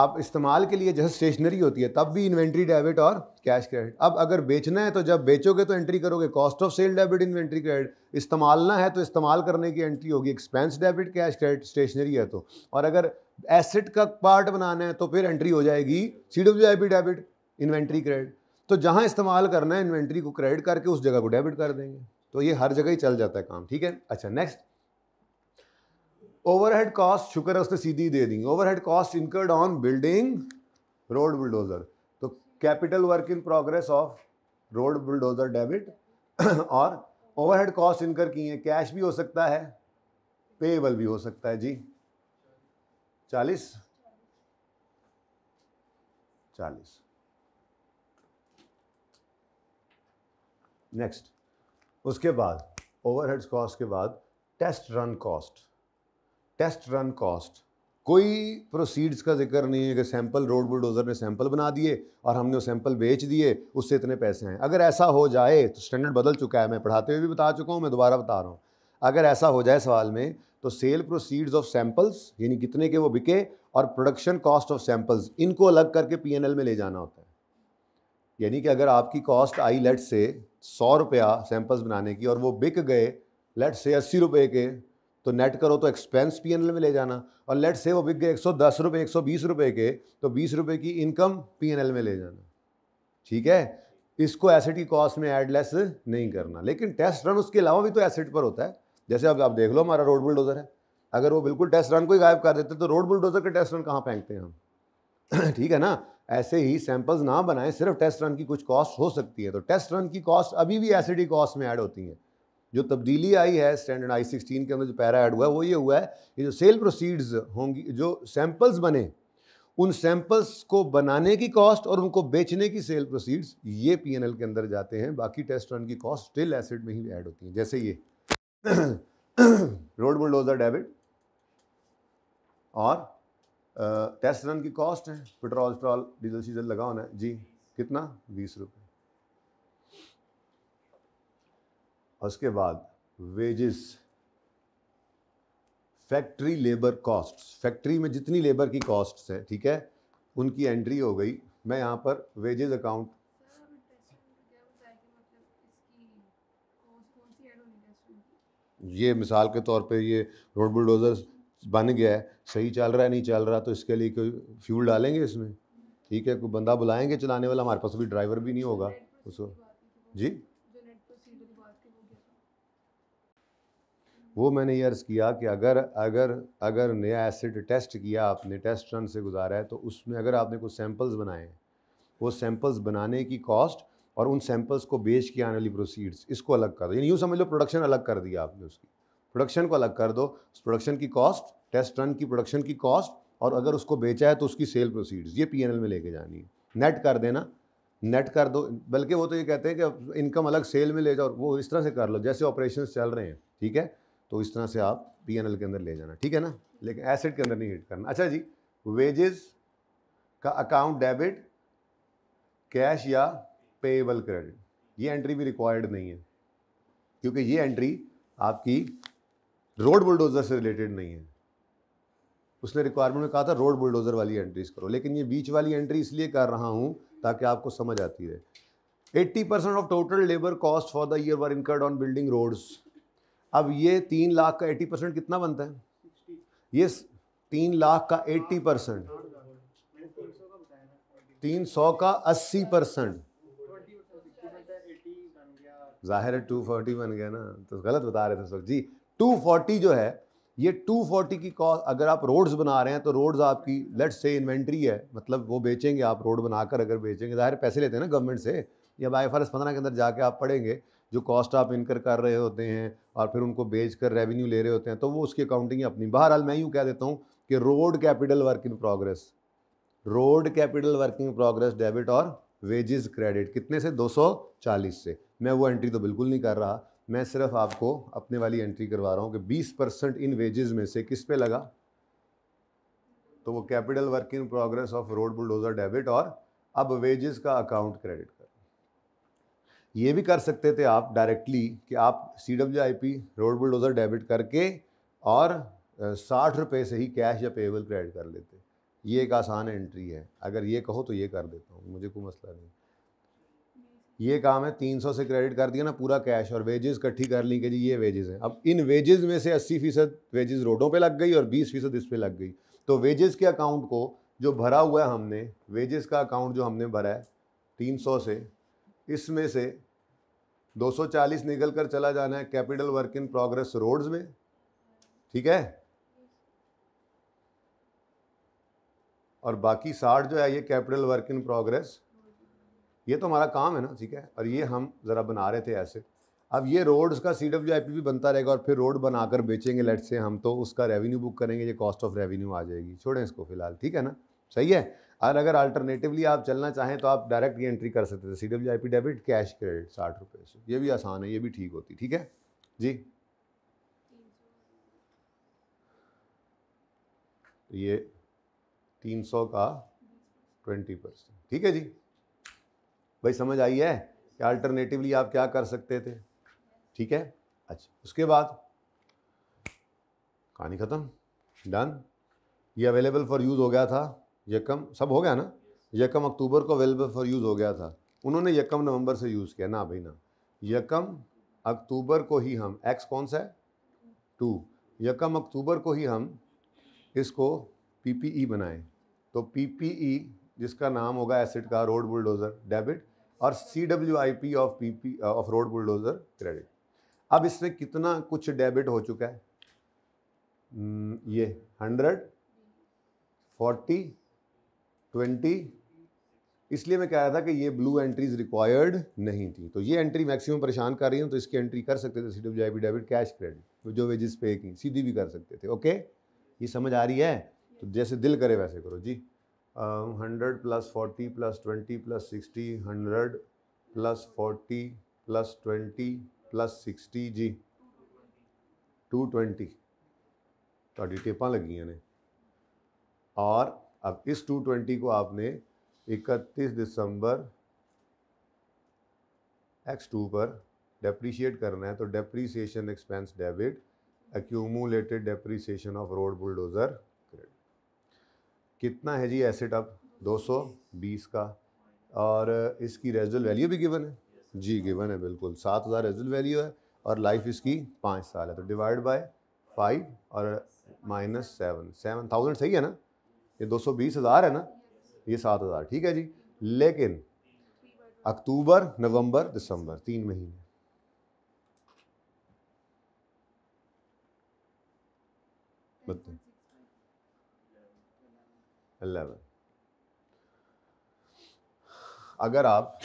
Speaker 1: आप इस्तेमाल के लिए जैसे स्टेशनरी होती है तब भी इन्वेंट्री डेबिट और कैश क्रेडिट अब अगर बेचना है तो जब बेचोगे तो एंट्री करोगे cost of sale debit inventory credit इस्तेमाल ना है तो इस्तेमाल करने की एंट्री होगी expense debit cash credit stationery है तो और अगर एसेट का पार्ट बनाना है तो फिर एंट्री हो जाएगी C W I P debit inventory credit तो जहाँ इस्तेमाल करना है इन्वेंट्री को क्रेडिट करके उस जगह को डेबिट कर देंगे तो ये हर जगह ही चल जाता है काम ठीक है अच्छा नेक्स्ट ओवरहेड कॉस्ट शुक्र है उसने सीधी दे दी overhead cost incurred on building road bulldozer तो capital work in progress of road bulldozer debit और ओवरहेड कॉस्ट इनकर की है कैश भी हो सकता है पेएबल भी हो सकता है जी चालीस चालीस नेक्स्ट उसके बाद ओवरहेड कॉस्ट के बाद test run cost test run cost कोई प्रोसीड्स का जिक्र नहीं है कि सैंपल रोड बुलडोज़र ने सैंपल बना दिए और हमने वो सैंपल बेच दिए उससे इतने पैसे हैं अगर ऐसा हो जाए तो स्टैंडर्ड बदल चुका है मैं पढ़ाते हुए भी बता चुका हूँ मैं दोबारा बता रहा हूँ अगर ऐसा हो जाए सवाल में तो सेल प्रोसीड्स ऑफ सैंपल्स यानी कितने के वो बिके और प्रोडक्शन कॉस्ट ऑफ सैंपल्स इनको अलग करके पी में ले जाना होता है यानी कि अगर आपकी कॉस्ट आई लेट से सौ रुपया सैंपल्स बनाने की और वो बिक गए लेट से अस्सी रुपये के तो नेट करो तो एक्सपेंस पी में ले जाना और लेट से वो बिक गए एक सौ दस रुपये एक सौ बीस रुपये के तो बीस रुपये की इनकम पी में ले जाना ठीक है इसको एसेट की कॉस्ट में एड लेस नहीं करना लेकिन टेस्ट रन उसके अलावा भी तो एसेट पर होता है जैसे अब आप देख लो हमारा रोड बुलडोज़र है अगर वो बिल्कुल टेस्ट रन को ही गायब कर देते तो रोड बुलडोज़र के टेस्ट रन कहाँ फेंकते हैं हम *clears throat* ठीक है ना ऐसे ही सैंपल्स ना बनाएं सिर्फ टेस्ट रन की कुछ कॉस्ट हो सकती है तो टेस्ट रन की कॉस्ट अभी भी एसिडी कॉस्ट में ऐड होती है जो तब्दीली आई है स्टैंडर्ड आई सिक्सटीन के अंदर जो पैरा ऐड हुआ है वो ये हुआ है कि जो सेल प्रोसीड्स होंगी जो सैंपल्स बने उन सैंपल्स को बनाने की कॉस्ट और उनको बेचने की सेल प्रोसीड्स ये पी के अंदर जाते हैं बाकी टेस्ट रन की कॉस्ट स्टिल एसिड में ही ऐड होती है जैसे ये रोड बुलडोजर डेबिट और टेस्ट रन की कॉस्ट है पेट्रोल स्ट्रॉल डीजल सीजल लगा होना है जी कितना बीस रुपये और उसके बाद wages factory labour costs factory में जितनी लेबर की कॉस्ट है ठीक है उनकी एंट्री हो गई मैं यहाँ पर वेजेस अकाउंट ये मिसाल के तौर पे ये रोड बुलडोज़र बन गया है सही चल रहा है नहीं चल रहा तो इसके लिए कोई फ्यूल डालेंगे इसमें ठीक है कोई बंदा बुलाएंगे चलाने वाला हमारे पास भी ड्राइवर भी नहीं होगा उसको जी वो मैंने ये अर्ज़ किया कि अगर अगर अगर नया एसिड टेस्ट किया आपने टेस्ट रन से गुजारा है तो उसमें अगर आपने कुछ सैम्पल्स बनाए हैं वो सैम्पल्स बनाने की कॉस्ट और उन सैंपल्स को बेच के आने वाली प्रोसीड्स इसको अलग कर दो यानी यूँ समझ लो प्रोडक्शन अलग कर दिया आपने उसकी प्रोडक्शन को अलग कर दो उस प्रोडक्शन की कॉस्ट टेस्ट रन की प्रोडक्शन की कॉस्ट और अगर उसको बेचा है तो उसकी सेल प्रोसीड्स ये पी में लेके जानी है नेट कर देना नेट कर दो बल्कि वो तो ये कहते हैं कि इनकम अलग सेल में ले जाओ वो इस तरह से कर लो जैसे ऑपरेशन चल रहे हैं ठीक है तो इस तरह से आप पी एन एल के अंदर ले जाना ठीक है ना लेकिन एसेट के अंदर नहीं हिट करना अच्छा जी वेजेस का अकाउंट डेबिट कैश या पेएबल क्रेडिट ये एंट्री भी रिक्वायर्ड नहीं है क्योंकि ये एंट्री आपकी रोड बुलडोज़र से रिलेटेड नहीं है उसने रिक्वायरमेंट में कहा था रोड बुलडोज़र वाली एंट्रीज करो लेकिन ये बीच वाली एंट्री इसलिए कर रहा हूँ ताकि आपको समझ आती रहे 80% of total labour cost for the year were incurred on building roads अब ये तीन लाख का एट्टी परसेंट कितना बनता है ये तीन लाख का एट्टी परसेंट तीन सौ का अस्सी परसेंट जाहिर है टू फोर्टी बन गया ना तो गलत बता रहे थे सर जी टू फोर्टी जो है ये टू फोर्टी की कॉस्ट अगर आप रोड्स बना रहे हैं तो रोड्स आपकी लेट्स से इन्वेंट्री है मतलब वो बेचेंगे आप रोड बनाकर अगर बेचेंगे जाहिर पैसे लेते हैं ना गवर्नमेंट से या बाई आई पंद्रह के अंदर जाके आप पढ़ेंगे जो कॉस्ट आप इनकर कर रहे होते हैं और फिर उनको बेच कर रेवेन्यू ले रहे होते हैं तो वो उसकी अकाउंटिंग अपनी बहरहाल मैं यूँ कह देता हूँ कि road capital work in progress road capital work in progress debit और वेजेस क्रेडिट कितने से 240 से मैं वो एंट्री तो बिल्कुल नहीं कर रहा मैं सिर्फ आपको अपने वाली एंट्री करवा रहा हूँ कि 20 परसेंट इन वेजेस में से किस पे लगा तो वो capital work in progress of road bulldozer debit और अब वेजेस का अकाउंट क्रेडिट ये भी कर सकते थे आप डायरेक्टली कि आप C W I P road bulldozer debit करके और साठ रुपये से ही कैश या पेबल क्रेडिट कर लेते ये एक आसान एंट्री है अगर ये कहो तो ये कर देता हूँ मुझे कोई मसला नहीं ये काम है तीन सौ से क्रेडिट कर दिया ना पूरा कैश और वेजेस इकट्ठी कर ली कि जी ये वेजेस हैं अब इन वेजेस में से अस्सी फ़ीसद वेजेस रोडों पे लग गई और बीस फ़ीसद इस पर लग गई तो वेजेस के अकाउंट को जो भरा हुआ है हमने वेजेस का अकाउंट जो हमने भरा है तीन सौ से इसमें से 240 निकल कर चला जाना है capital work in progress roads में ठीक है और बाकी साठ जो है ये कैपिटल वर्क इन प्रोग्रेस ये तो हमारा काम है ना ठीक है और ये हम ज़रा बना रहे थे ऐसे अब ये रोड्स का सी डब्ल्यू आई पी भी बनता रहेगा और फिर रोड बनाकर बेचेंगे लेट से हम तो उसका रेवेन्यू बुक करेंगे ये कॉस्ट ऑफ रेवेन्यू आ जाएगी छोड़ें इसको फिलहाल ठीक है ना सही है और अगर अल्टरनेटिवली आप चलना चाहें तो आप डायरेक्ट ये एंट्री कर सकते थे C W I P debit cash credit साठ रुपये से ये भी आसान है ये भी ठीक होती ठीक है जी तो ये तीन सौ का ट्वेंटी परसेंट ठीक है जी भाई समझ आई है कि अल्टरनेटिवली आप क्या कर सकते थे ठीक है अच्छा उसके बाद कहानी ख़त्म डन ये अवेलेबल फॉर यूज़ हो गया था यकम सब हो गया ना यकम अक्टूबर को अवेलेबल फॉर यूज़ हो गया था उन्होंने यकम नवंबर से यूज़ किया ना भाई ना यकम अक्टूबर को ही हम एक्स कौन सा है टू यकम अक्टूबर को ही हम इसको पीपीई e बनाएं तो पीपीई e जिसका नाम होगा एसिड का रोड बुलडोज़र डेबिट और C W I P of P P of road bulldozer credit अब इसमें कितना कुछ डेबिट हो चुका है hmm, ये हंड्रेड फोर्टी ट्वेंटी इसलिए मैं कह रहा था कि ये ब्लू एंट्रीज रिक्वायर्ड नहीं थी तो ये एंट्री मैक्सिमम परेशान कर रही हूँ तो इसकी एंट्री कर सकते थे C W I B debit cash credit जो वेजेस पे की सीधी भी कर सकते थे ओके ये समझ आ रही है तो जैसे दिल करे वैसे करो जी hundred plus forty plus twenty plus sixty hundred plus forty plus twenty plus sixty जी टू ट्वेंटी थोड़ी टेपा लगियाँ ने और अब इस 220 को आपने 31 दिसंबर x2 पर डेप्रीशिएट करना है तो depreciation expense debit accumulated depreciation of road bulldozer credit कितना है जी एसेट अब 220 का और इसकी रेजुअल वैल्यू भी गिवन है जी गिवन है बिल्कुल सात हज़ार रेजुअल वैल्यू है और लाइफ इसकी पाँच साल है तो डिवाइड बाय फाइव और माइनस सेवन सेवन थाउजेंड सही है ना ये दो सौ बीस हज़ार है ना ये सात हज़ार ठीक है जी लेकिन अक्टूबर नवंबर दिसंबर तीन महीने अलेवन अगर आप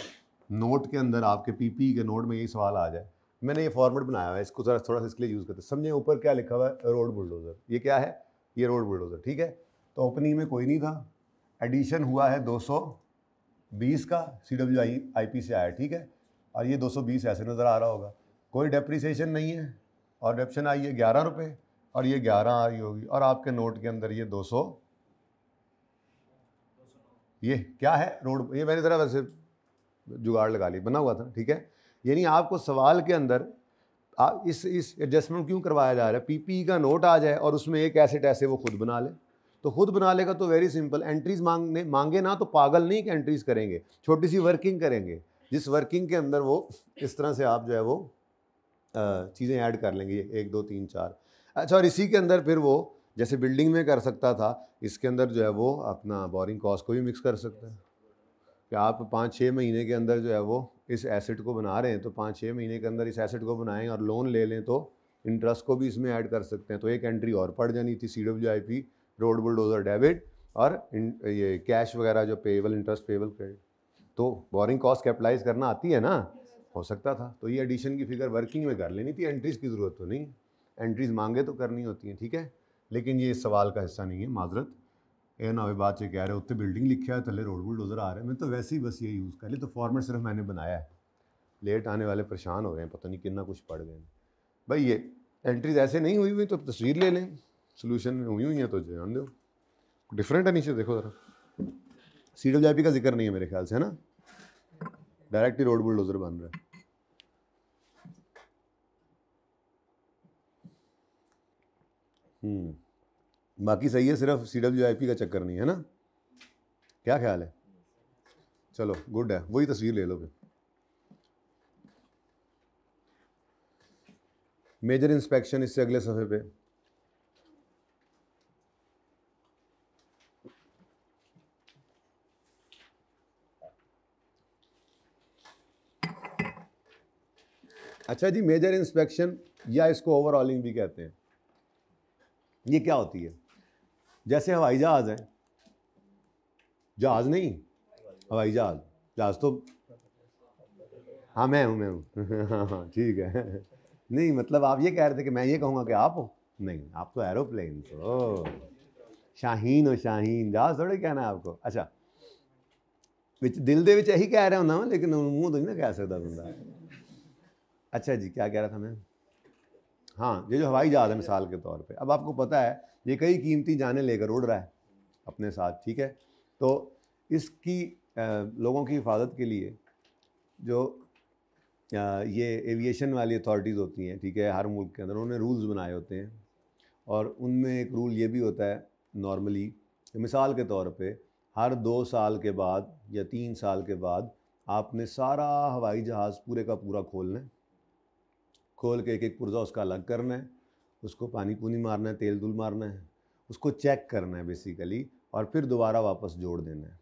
Speaker 1: नोट के अंदर आपके पीपी के नोट में यही सवाल आ जाए मैंने ये फॉर्मेट बनाया हुआ है इसको जरा थोड़ा सा इसके लिए यूज़ करते समझे ऊपर क्या लिखा हुआ है रोड बुलडोज़र ये क्या है ये रोड बुलडोज़र ठीक है तो ओपनिंग में कोई नहीं था एडिशन हुआ है 220 का सी डब्ल्यू आई आई पी से आया ठीक है और ये 220 ऐसे नज़र आ रहा होगा कोई डेप्रिसिएशन नहीं है और डेप्शन आई है ग्यारह रुपये और ये ग्यारह आ रही होगी और आपके नोट के अंदर ये दो सौ ये क्या है रोड ये मैंने ज़रा वैसे जुगाड़ लगा ली बना हुआ था ठीक है यानी आपको सवाल के अंदर आप इस इस एडजस्टमेंट क्यों करवाया जा रहा है पीपी e का नोट आ जाए और उसमें एक ऐसे वो खुद बना ले तो खुद बना लेगा तो वेरी सिंपल एंट्रीज मांगने मांगे ना तो पागल नहीं कि एंट्रीज करेंगे छोटी सी वर्किंग करेंगे जिस वर्किंग के अंदर वो इस तरह से आप जो है वो चीज़ें ऐड कर लेंगे एक दो तीन चार अच्छा और इसी के अंदर फिर वो जैसे बिल्डिंग में कर सकता था इसके अंदर जो है वो अपना बोरिंग कॉस्ट को भी मिक्स कर सकता है कि आप पाँच छः महीने के अंदर जो है वो इस एसेट को बना रहे हैं तो पाँच छः महीने के अंदर इस एसेट को बनाएं और लोन ले लें तो इंटरेस्ट को भी इसमें ऐड कर सकते हैं तो एक एंट्री और पड़ जानी थी C W I P road bulldozer debit और ये कैश वगैरह जो पेएबल इंटरेस्ट पेएबल क्रेडिट तो बोरिंग कॉस्ट कैपिटलाइज करना आती है ना हो सकता था तो ये एडिशन की फिगर वर्किंग में कर लेनी थी एंट्रीज़ की ज़रूरत तो नहीं एंट्रीज़ मांगे तो करनी होती हैं ठीक है लेकिन ये सवाल का हिस्सा नहीं है माजरत ਇਹ ਨਾ कह रहे उतने बिल्डिंग ਰਹੇ है ਬਿਲਡਿੰਗ रोड ਥੱਲੇ ਰੋਡ आ रहे हैं मैं तो वैसे ही बस ये यूज़ कर ली तो फॉर्मेट सिर्फ मैंने बनाया है लेट आने वाले परेशान हो रहे हैं पता नहीं कितना कुछ पड़ गए भाई ये एंट्रीज ऐसे नहीं हुई हुई तो तस्वीर ले लें सोल्यूशन में हुई हुई हैं तो जान दो डिफरेंट है नीचे देखो ज़रा सी डब्ल्यू आई पी का जिक्र नहीं है मेरे ख्याल से है ना डायरेक्ट ही रोड बुलडोजर बन रहा है हम्म, बाकी सही है सिर्फ सी डब्ल्यू आई पी का चक्कर नहीं है ना क्या ख्याल है चलो गुड है वही तस्वीर ले लो फिर मेजर इंस्पेक्शन इससे अगले सफ़े पे अच्छा जी मेजर इंस्पेक्शन या इसको ओवरऑलिंग भी कहते हैं ये क्या होती है जैसे हवाई जहाज़ है जहाज़ नहीं हवाई जहाज़ जहाज़ तो हाँ मैं हूँ मैं हूँ हाँ, हाँ ठीक है नहीं मतलब आप ये कह रहे थे कि मैं ये कहूँगा कि आप हो नहीं आप तो एरोप्लेन तो शाहीन हो शाहीन जहाज़ थोड़े कहना है आपको अच्छा दिल ਦਿਲ यही कह ਇਹੀ ਕਹਿ ना लेकिन मुँह तो नहीं ना कह सकता बंदा अच्छा जी क्या कह रहा था मैं हाँ ये जो हवाई जहाज़ है मिसाल के तौर पे अब आपको पता है ये कई कीमती जाने लेकर उड़ रहा है अपने साथ ठीक है तो इसकी लोगों की हिफाजत के लिए जो ये एविएशन वाली अथॉरिटीज़ होती हैं ठीक है हर मुल्क के अंदर उन्होंने रूल्स बनाए होते हैं और उनमें एक रूल ये भी होता है नॉर्मली मिसाल के तौर पे हर दो साल के बाद या तीन साल के बाद आपने सारा हवाई जहाज़ पूरे का पूरा खोलना है खोल के एक एक पुर्जा उसका अलग करना है उसको पानी पूनी मारना है तेल दुल मारना है उसको चेक करना है बेसिकली और फिर दोबारा वापस जोड़ देना है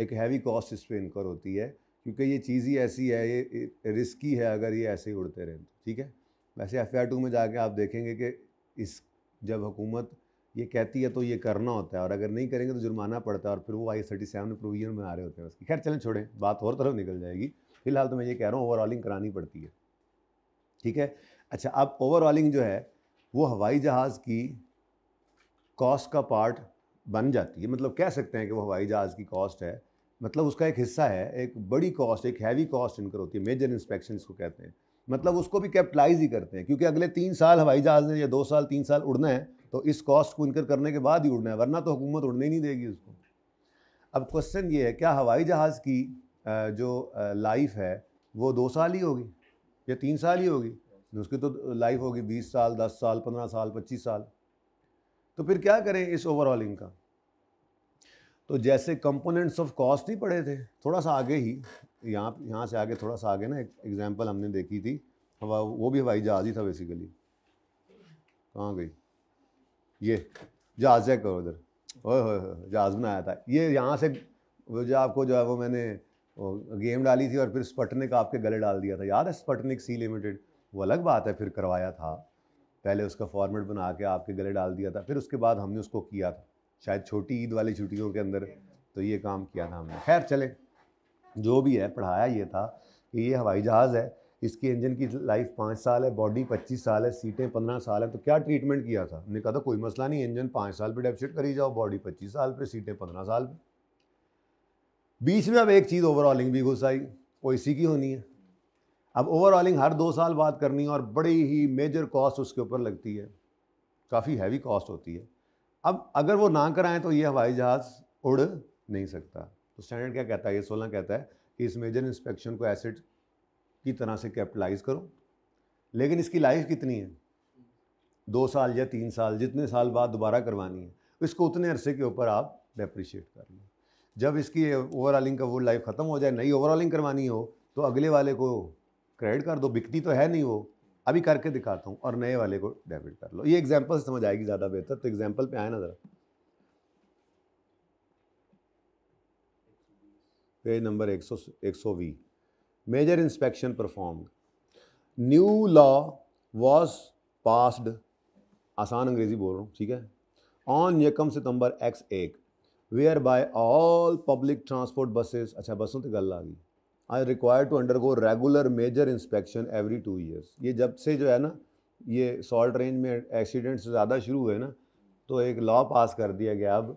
Speaker 1: एक हैवी कॉस्ट इस पर इनकर होती है क्योंकि ये चीज़ ही ऐसी है ये रिस्की है अगर ये ऐसे ही उड़ते रहें तो ठीक है वैसे एफ टू में जाके आप देखेंगे कि इस जब हुकूमत ये कहती है तो ये करना होता है और अगर नहीं करेंगे तो जुर्माना पड़ता है और फिर वो आई थर्टी सेवन प्रोविजन में आ रहे होते हैं उसकी खैर चलें छोड़ें बात और तरफ निकल जाएगी फिलहाल तो मैं ये कह रहा हूँ ओवरऑलिंग करानी पड़ती है ठीक है अच्छा अब ओवरऑलिंग जो है वो हवाई जहाज़ की कॉस्ट का पार्ट बन जाती है मतलब कह सकते हैं कि वो हवाई जहाज़ की कॉस्ट है मतलब उसका एक हिस्सा है एक बड़ी कॉस्ट एक हैवी कॉस्ट इनकर होती है मेजर इंस्पेक्शन को कहते हैं मतलब उसको भी कैपिटलाइज ही करते हैं क्योंकि अगले तीन साल हवाई जहाज़ ने या दो साल तीन साल उड़ना है तो इस कॉस्ट को इनकर करने के बाद ही उड़ना है वरना तो हुकूमत उड़ने ही नहीं देगी उसको अब क्वेश्चन ये है क्या हवाई जहाज़ की जो लाइफ है वो दो साल ही होगी या तीन साल ही होगी तो उसकी तो लाइफ होगी बीस साल दस साल पंद्रह साल पच्चीस साल तो फिर क्या करें इस ओवरऑलिंग का तो जैसे कंपोनेंट्स ऑफ कॉस्ट ही पड़े थे थोड़ा सा आगे ही यहाँ यहाँ से आगे थोड़ा सा आगे ना एक एग्जाम्पल हमने देखी थी हवा वो भी हवाई जहाज़ ही था बेसिकली कहाँ गई ये जहाज है करो उधर ओए हो जहाज में आया था ये यहाँ से जो आपको जो है वो मैंने गेम डाली थी और फिर स्पटनिक आपके गले डाल दिया था याद है स्पटनिक सी लिमिटेड वो अलग बात है फिर करवाया था पहले उसका फॉर्मेट बना के आपके गले डाल दिया था फिर उसके बाद हमने उसको किया था शायद छोटी ईद वाली छुट्टियों के अंदर तो ये काम किया था हमने खैर चले जो भी है पढ़ाया ये था कि ये हवाई जहाज़ है इसके इंजन की लाइफ पाँच साल है बॉडी पच्चीस साल है सीटें पंद्रह साल है तो क्या ट्रीटमेंट किया था हमने कहा था कोई मसला नहीं इंजन पाँच साल पर डेपसीट करी जाओ बॉडी पच्चीस साल पर सीटें पंद्रह साल पर बीच में अब एक चीज़ ओवरऑलिंग भी घुस आई वो इसी की होनी है अब ओवरऑलिंग हर दो साल बाद करनी है और बड़ी ही मेजर कॉस्ट उसके ऊपर लगती है काफ़ी हैवी कॉस्ट होती है अब अगर वो ना कराएं तो ये हवाई जहाज़ उड़ नहीं सकता तो स्टैंडर्ड क्या कहता है ये सोलह कहता है कि इस मेजर इंस्पेक्शन को एसेट की तरह से कैपिटलाइज करो लेकिन इसकी लाइफ कितनी है दो साल या तीन साल जितने साल बाद दोबारा करवानी है इसको उतने अरसे के ऊपर आप डेप्रिशिएट कर लें जब इसकी ओवरऑलिंग का वो लाइफ ख़त्म हो जाए नई ओवरऑलिंग करवानी हो तो अगले वाले को क्रेडिट कर दो बिकती तो है नहीं वो अभी करके दिखाता हूँ और नए वाले को डेबिट कर लो ये एग्जाम्पल समझ आएगी ज़्यादा बेहतर तो एग्जाम्पल पे आए ना ज़रा पेज नंबर एक सौ एक सौ we major inspection perform new law was passed आसान अंग्रेजी बोल रहा हूँ ठीक है ऑन यकम सितंबर एक्स एक whereby all public transport buses अच्छा बसों की गल आ गई are require to undergo regular major inspection every two years ये जब से जो है ना ये सॉल्ट रेंज में एक्सीडेंट्स ज़्यादा शुरू हुए ना तो एक लॉ पास कर दिया गया अब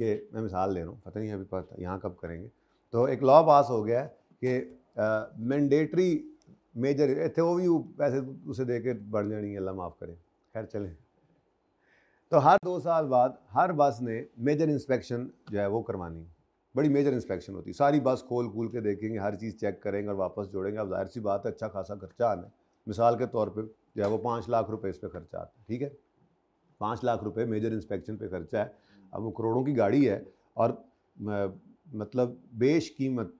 Speaker 1: कि मैं मिसाल ले रहा हूँ पता नहीं अभी पता यहाँ कब करेंगे तो एक लॉ पास हो गया कि मैंडेटरी मेजर इतने वो भी पैसे उसे दे के बढ़ जानी अल्लाह माफ़ करे खैर चलें तो हर दो साल बाद हर बस ने मेजर इंस्पेक्शन जो है वो करवानी बड़ी मेजर इंस्पेक्शन होती है सारी बस खोल खोल के देखेंगे हर चीज़ चेक करेंगे और वापस जोड़ेंगे अब जाहिर सी बात है अच्छा खासा खर्चा आना है मिसाल के तौर पर जो है वो पाँच लाख रुपए इस पर खर्चा आता है ठीक है पाँच लाख रुपए मेजर इंस्पेक्शन पे खर्चा है अब वो करोड़ों की गाड़ी है और मतलब बेश कीमत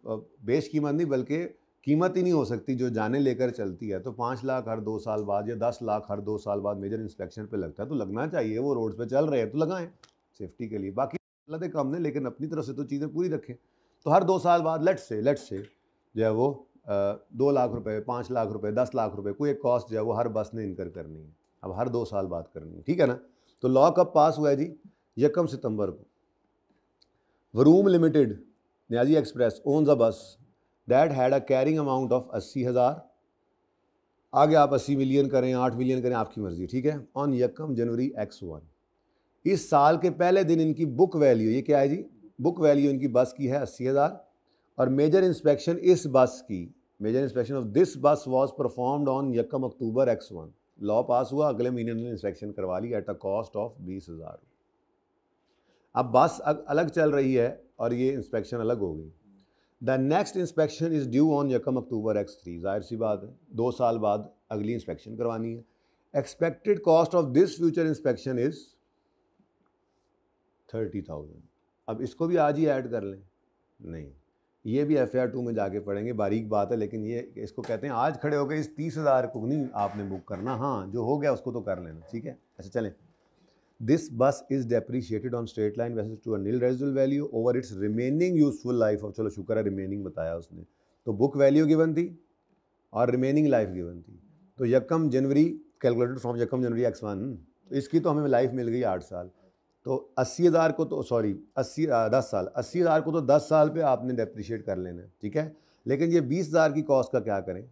Speaker 1: बेश कीमत नहीं बल्कि कीमत ही नहीं हो सकती जो जाने लेकर चलती है तो पाँच लाख हर दो साल बाद या दस लाख हर दो साल बाद मेजर इंस्पेक्शन पे लगता है तो लगना चाहिए वो रोड्स पे चल रहे हैं तो लगाएं सेफ्टी के लिए बाकी गलत कम ने लेकिन अपनी तरफ से तो चीज़ें पूरी रखें तो हर दो साल बाद लेट से लेट से जो है वो आ, दो लाख रुपये पाँच लाख रुपये दस लाख रुपये कोई एक कॉस्ट जो है वो हर बस ने इनकर करनी है अब हर दो साल बाद करनी है ठीक है ना तो लॉ कब पास हुआ है जी यकम सितम्बर को वरूम लिमिटेड न्याजी Express owns a bus that had a carrying amount of अस्सी हज़ार आगे आप अस्सी मिलियन करें आठ मिलियन करें आपकी मर्ज़ी ठीक है ऑन यकम जनवरी एक्स वन इस साल के पहले दिन इनकी बुक वैल्यू ये क्या है जी बुक वैल्यू इनकी बस की है अस्सी हज़ार और मेजर इंस्पेक्शन इस बस की major inspection of this bus was performed on यकम अक्टूबर एक्स वन लॉ पास हुआ अगले महीने उन्होंने इंस्पेक्शन करवा ली एट अ कॉस्ट ऑफ बीस हज़ार अब बस अलग चल रही है और ये इंस्पेक्शन अलग हो गई the next inspection is due on यकम अक्टूबर एक्स थ्री जाहिर सी बात है दो साल बाद अगली इंस्पेक्शन करवानी है expected cost of this future inspection is thirty thousand अब इसको भी आज ही ऐड कर लें नहीं ये भी एफ आर टू में जाके पढ़ेंगे बारीक बात है लेकिन ये इसको कहते हैं आज खड़े हो गए इस तीस हज़ार को नहीं आपने बुक करना हाँ जो हो गया उसको तो कर लेना ठीक है अच्छा चलें This bus is depreciated on straight line basis to a nil residual value over its remaining useful life of चलो शुक्र है रिमेनिंग बताया उसने तो बुक वैल्यू गिवन थी और रिमेनिंग लाइफ गिवन थी तो यकम जनवरी कैलकुलेटेड फ्रॉम यकम जनवरी एक्स वन तो इसकी तो हमें लाइफ मिल गई आठ साल तो अस्सी हज़ार को तो सॉरी अस्सी दस साल अस्सी हज़ार को तो दस साल पे आपने डेप्रिशिएट कर लेना है ठीक है लेकिन ये बीस हज़ार की कॉस्ट का क्या करें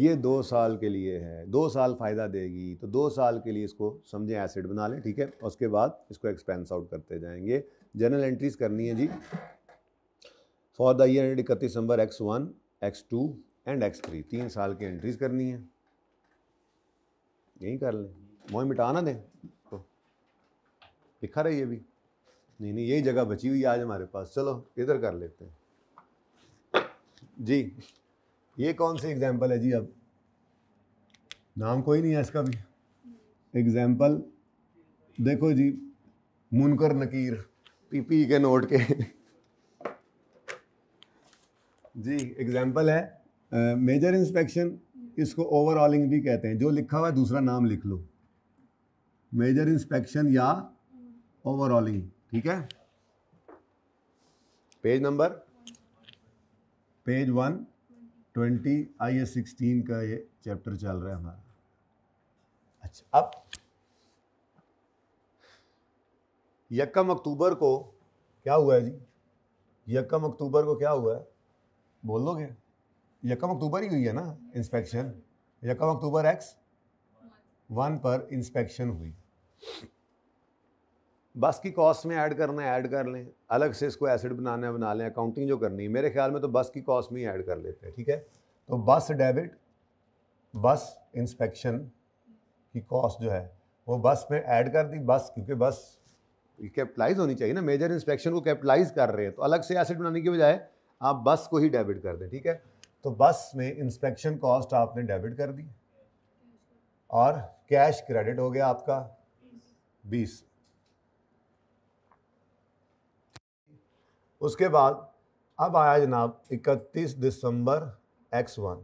Speaker 1: ये दो साल के लिए है दो साल फ़ायदा देगी तो दो साल के लिए इसको समझें एसिड बना लें ठीक है उसके बाद इसको एक्सपेंस आउट करते जाएंगे जनरल एंट्रीज करनी है जी फॉर द ईयर एंड इकतीस दिसंबर X one X two and X three तीन साल की एंट्रीज करनी है यही कर लें मोह मिटाना दें तो लिखा रही अभी नहीं नहीं यही जगह बची हुई है आज हमारे पास चलो इधर कर लेते हैं जी ये कौन सी एग्जाम्पल है जी अब नाम कोई नहीं है इसका भी एग्जाम्पल देखो जी मुनकर नकीर पीपी के नोट के जी एग्जाम्पल है मेजर इंस्पेक्शन इसको ओवरऑलिंग भी कहते हैं जो लिखा हुआ है दूसरा नाम लिख लो मेजर इंस्पेक्शन या ओवरऑलिंग ठीक है page number page one twenty I S sixteen का ये चैप्टर चल रहा है हमारा अच्छा अब यकम अक्टूबर को क्या हुआ है जी यकम अक्टूबर को क्या हुआ है बोल दोगे यकम अक्टूबर ही हुई है ना इंस्पेक्शन यकम अक्टूबर एक्स वन पर इंस्पेक्शन हुई बस की कॉस्ट में ऐड करना है ऐड कर लें अलग से इसको एसिड बनाना है बना लें अकाउंटिंग जो करनी है मेरे ख्याल में तो बस की कॉस्ट में ही ऐड कर लेते हैं ठीक है तो बस डेबिट बस इंस्पेक्शन की कॉस्ट जो है वो बस में ऐड कर दी बस क्योंकि बस कैपिटलाइज होनी चाहिए ना मेजर इंस्पेक्शन को कैपिटलाइज कर रहे हैं तो अलग से एसिड बनाने की बजाय आप बस को ही डेबिट कर दें ठीक है तो बस में इंस्पेक्शन कॉस्ट आपने डेबिट कर दी और कैश क्रेडिट हो गया आपका बीस उसके बाद अब आया जनाब 31 दिसंबर एक्स वन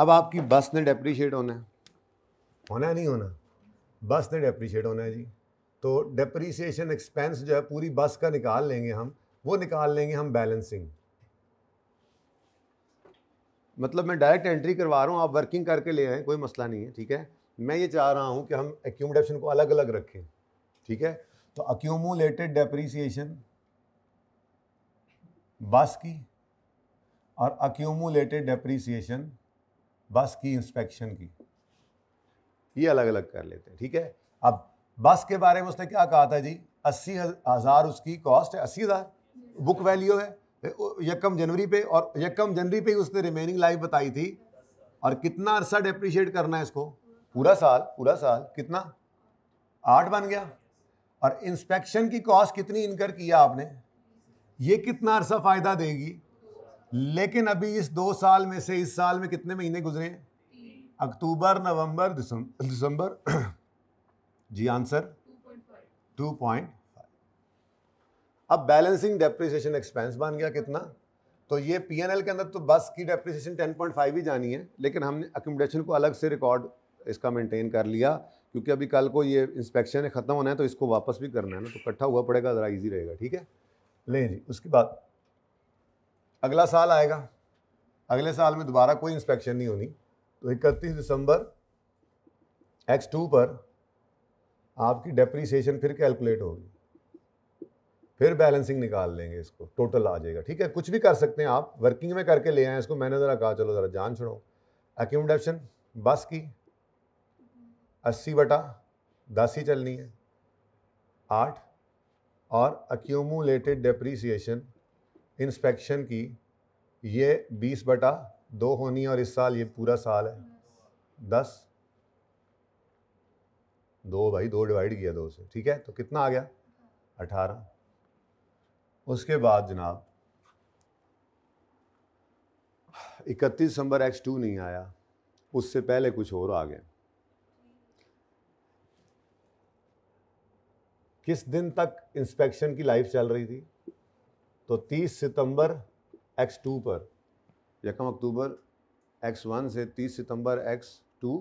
Speaker 1: अब आपकी बस ने डेप्रीशिएट होना है होना है नहीं होना बस ने डेप्रीशिएट होना है जी तो डेप्रीसीशन एक्सपेंस जो है पूरी बस का निकाल लेंगे हम वो निकाल लेंगे हम बैलेंसिंग मतलब मैं डायरेक्ट एंट्री करवा रहा हूँ आप वर्किंग करके ले आए कोई मसला नहीं है ठीक है मैं ये चाह रहा हूँ कि हम एक्यूमडेशन को अलग अलग रखें ठीक है तो अक्यूमुलेटेड डेप्रीसिएशन बस की और अक्यूमुलेटेड डेप्रीसिएशन बस की इंस्पेक्शन की ये अलग अलग कर लेते हैं ठीक है अब बस के बारे में उसने क्या कहा था जी अस्सी हज़ार उसकी कॉस्ट है अस्सी हज़ार बुक वैल्यू है यकम जनवरी पे और यकम जनवरी पे ही उसने रिमेनिंग लाइफ बताई थी और कितना अरसा डेप्रिशिएट करना है इसको पूरा साल पूरा साल कितना आठ बन गया और इंस्पेक्शन की कॉस्ट कितनी इनकर किया आपने ये कितना अरसा फ़ायदा देगी लेकिन अभी इस दो साल में से इस साल में कितने महीने गुजरे अक्टूबर नवंबर दिसंबर *clears throat* जी आंसर टू पॉइंट अब बैलेंसिंग डेप्रिसिएशन एक्सपेंस बन गया कितना तो ये पीएनएल के अंदर तो बस की डेप्रिसिएशन 10.5 ही जानी है लेकिन हमने अकोमोडेशन को अलग से रिकॉर्ड इसका मेंटेन कर लिया क्योंकि अभी कल को ये इंस्पेक्शन ख़त्म होना है तो इसको वापस भी करना है ना तो इकट्ठा हुआ पड़ेगा ज़रा ईजी रहेगा ठीक है ले जी उसके बाद अगला साल आएगा अगले साल में दोबारा कोई इंस्पेक्शन नहीं होनी तो इकतीस दिसंबर एक्स टू पर आपकी डेप्रीसीशन फिर कैलकुलेट होगी फिर बैलेंसिंग निकाल लेंगे इसको टोटल आ जाएगा ठीक है कुछ भी कर सकते हैं आप वर्किंग में करके ले आए इसको मैंने ज़रा कहा चलो ज़रा जान छोड़ो एक्यूमडेशन बस की अस्सी बटा दस ही चलनी है आठ और अक्यूमुलेटेड डेप्रीसीशन इंस्पेक्शन की ये बीस बटा दो होनी है और इस साल ये पूरा साल है दस दो भाई दो डिवाइड किया दो से ठीक है तो कितना आ गया अठारह उसके बाद जनाब इकतीस दिसंबर एक्स टू नहीं आया उससे पहले कुछ और आ गया किस दिन तक इंस्पेक्शन की लाइफ चल रही थी तो 30 सितंबर एक्स टू पर यकम अक्टूबर एक्स वन से 30 सितंबर एक्स टू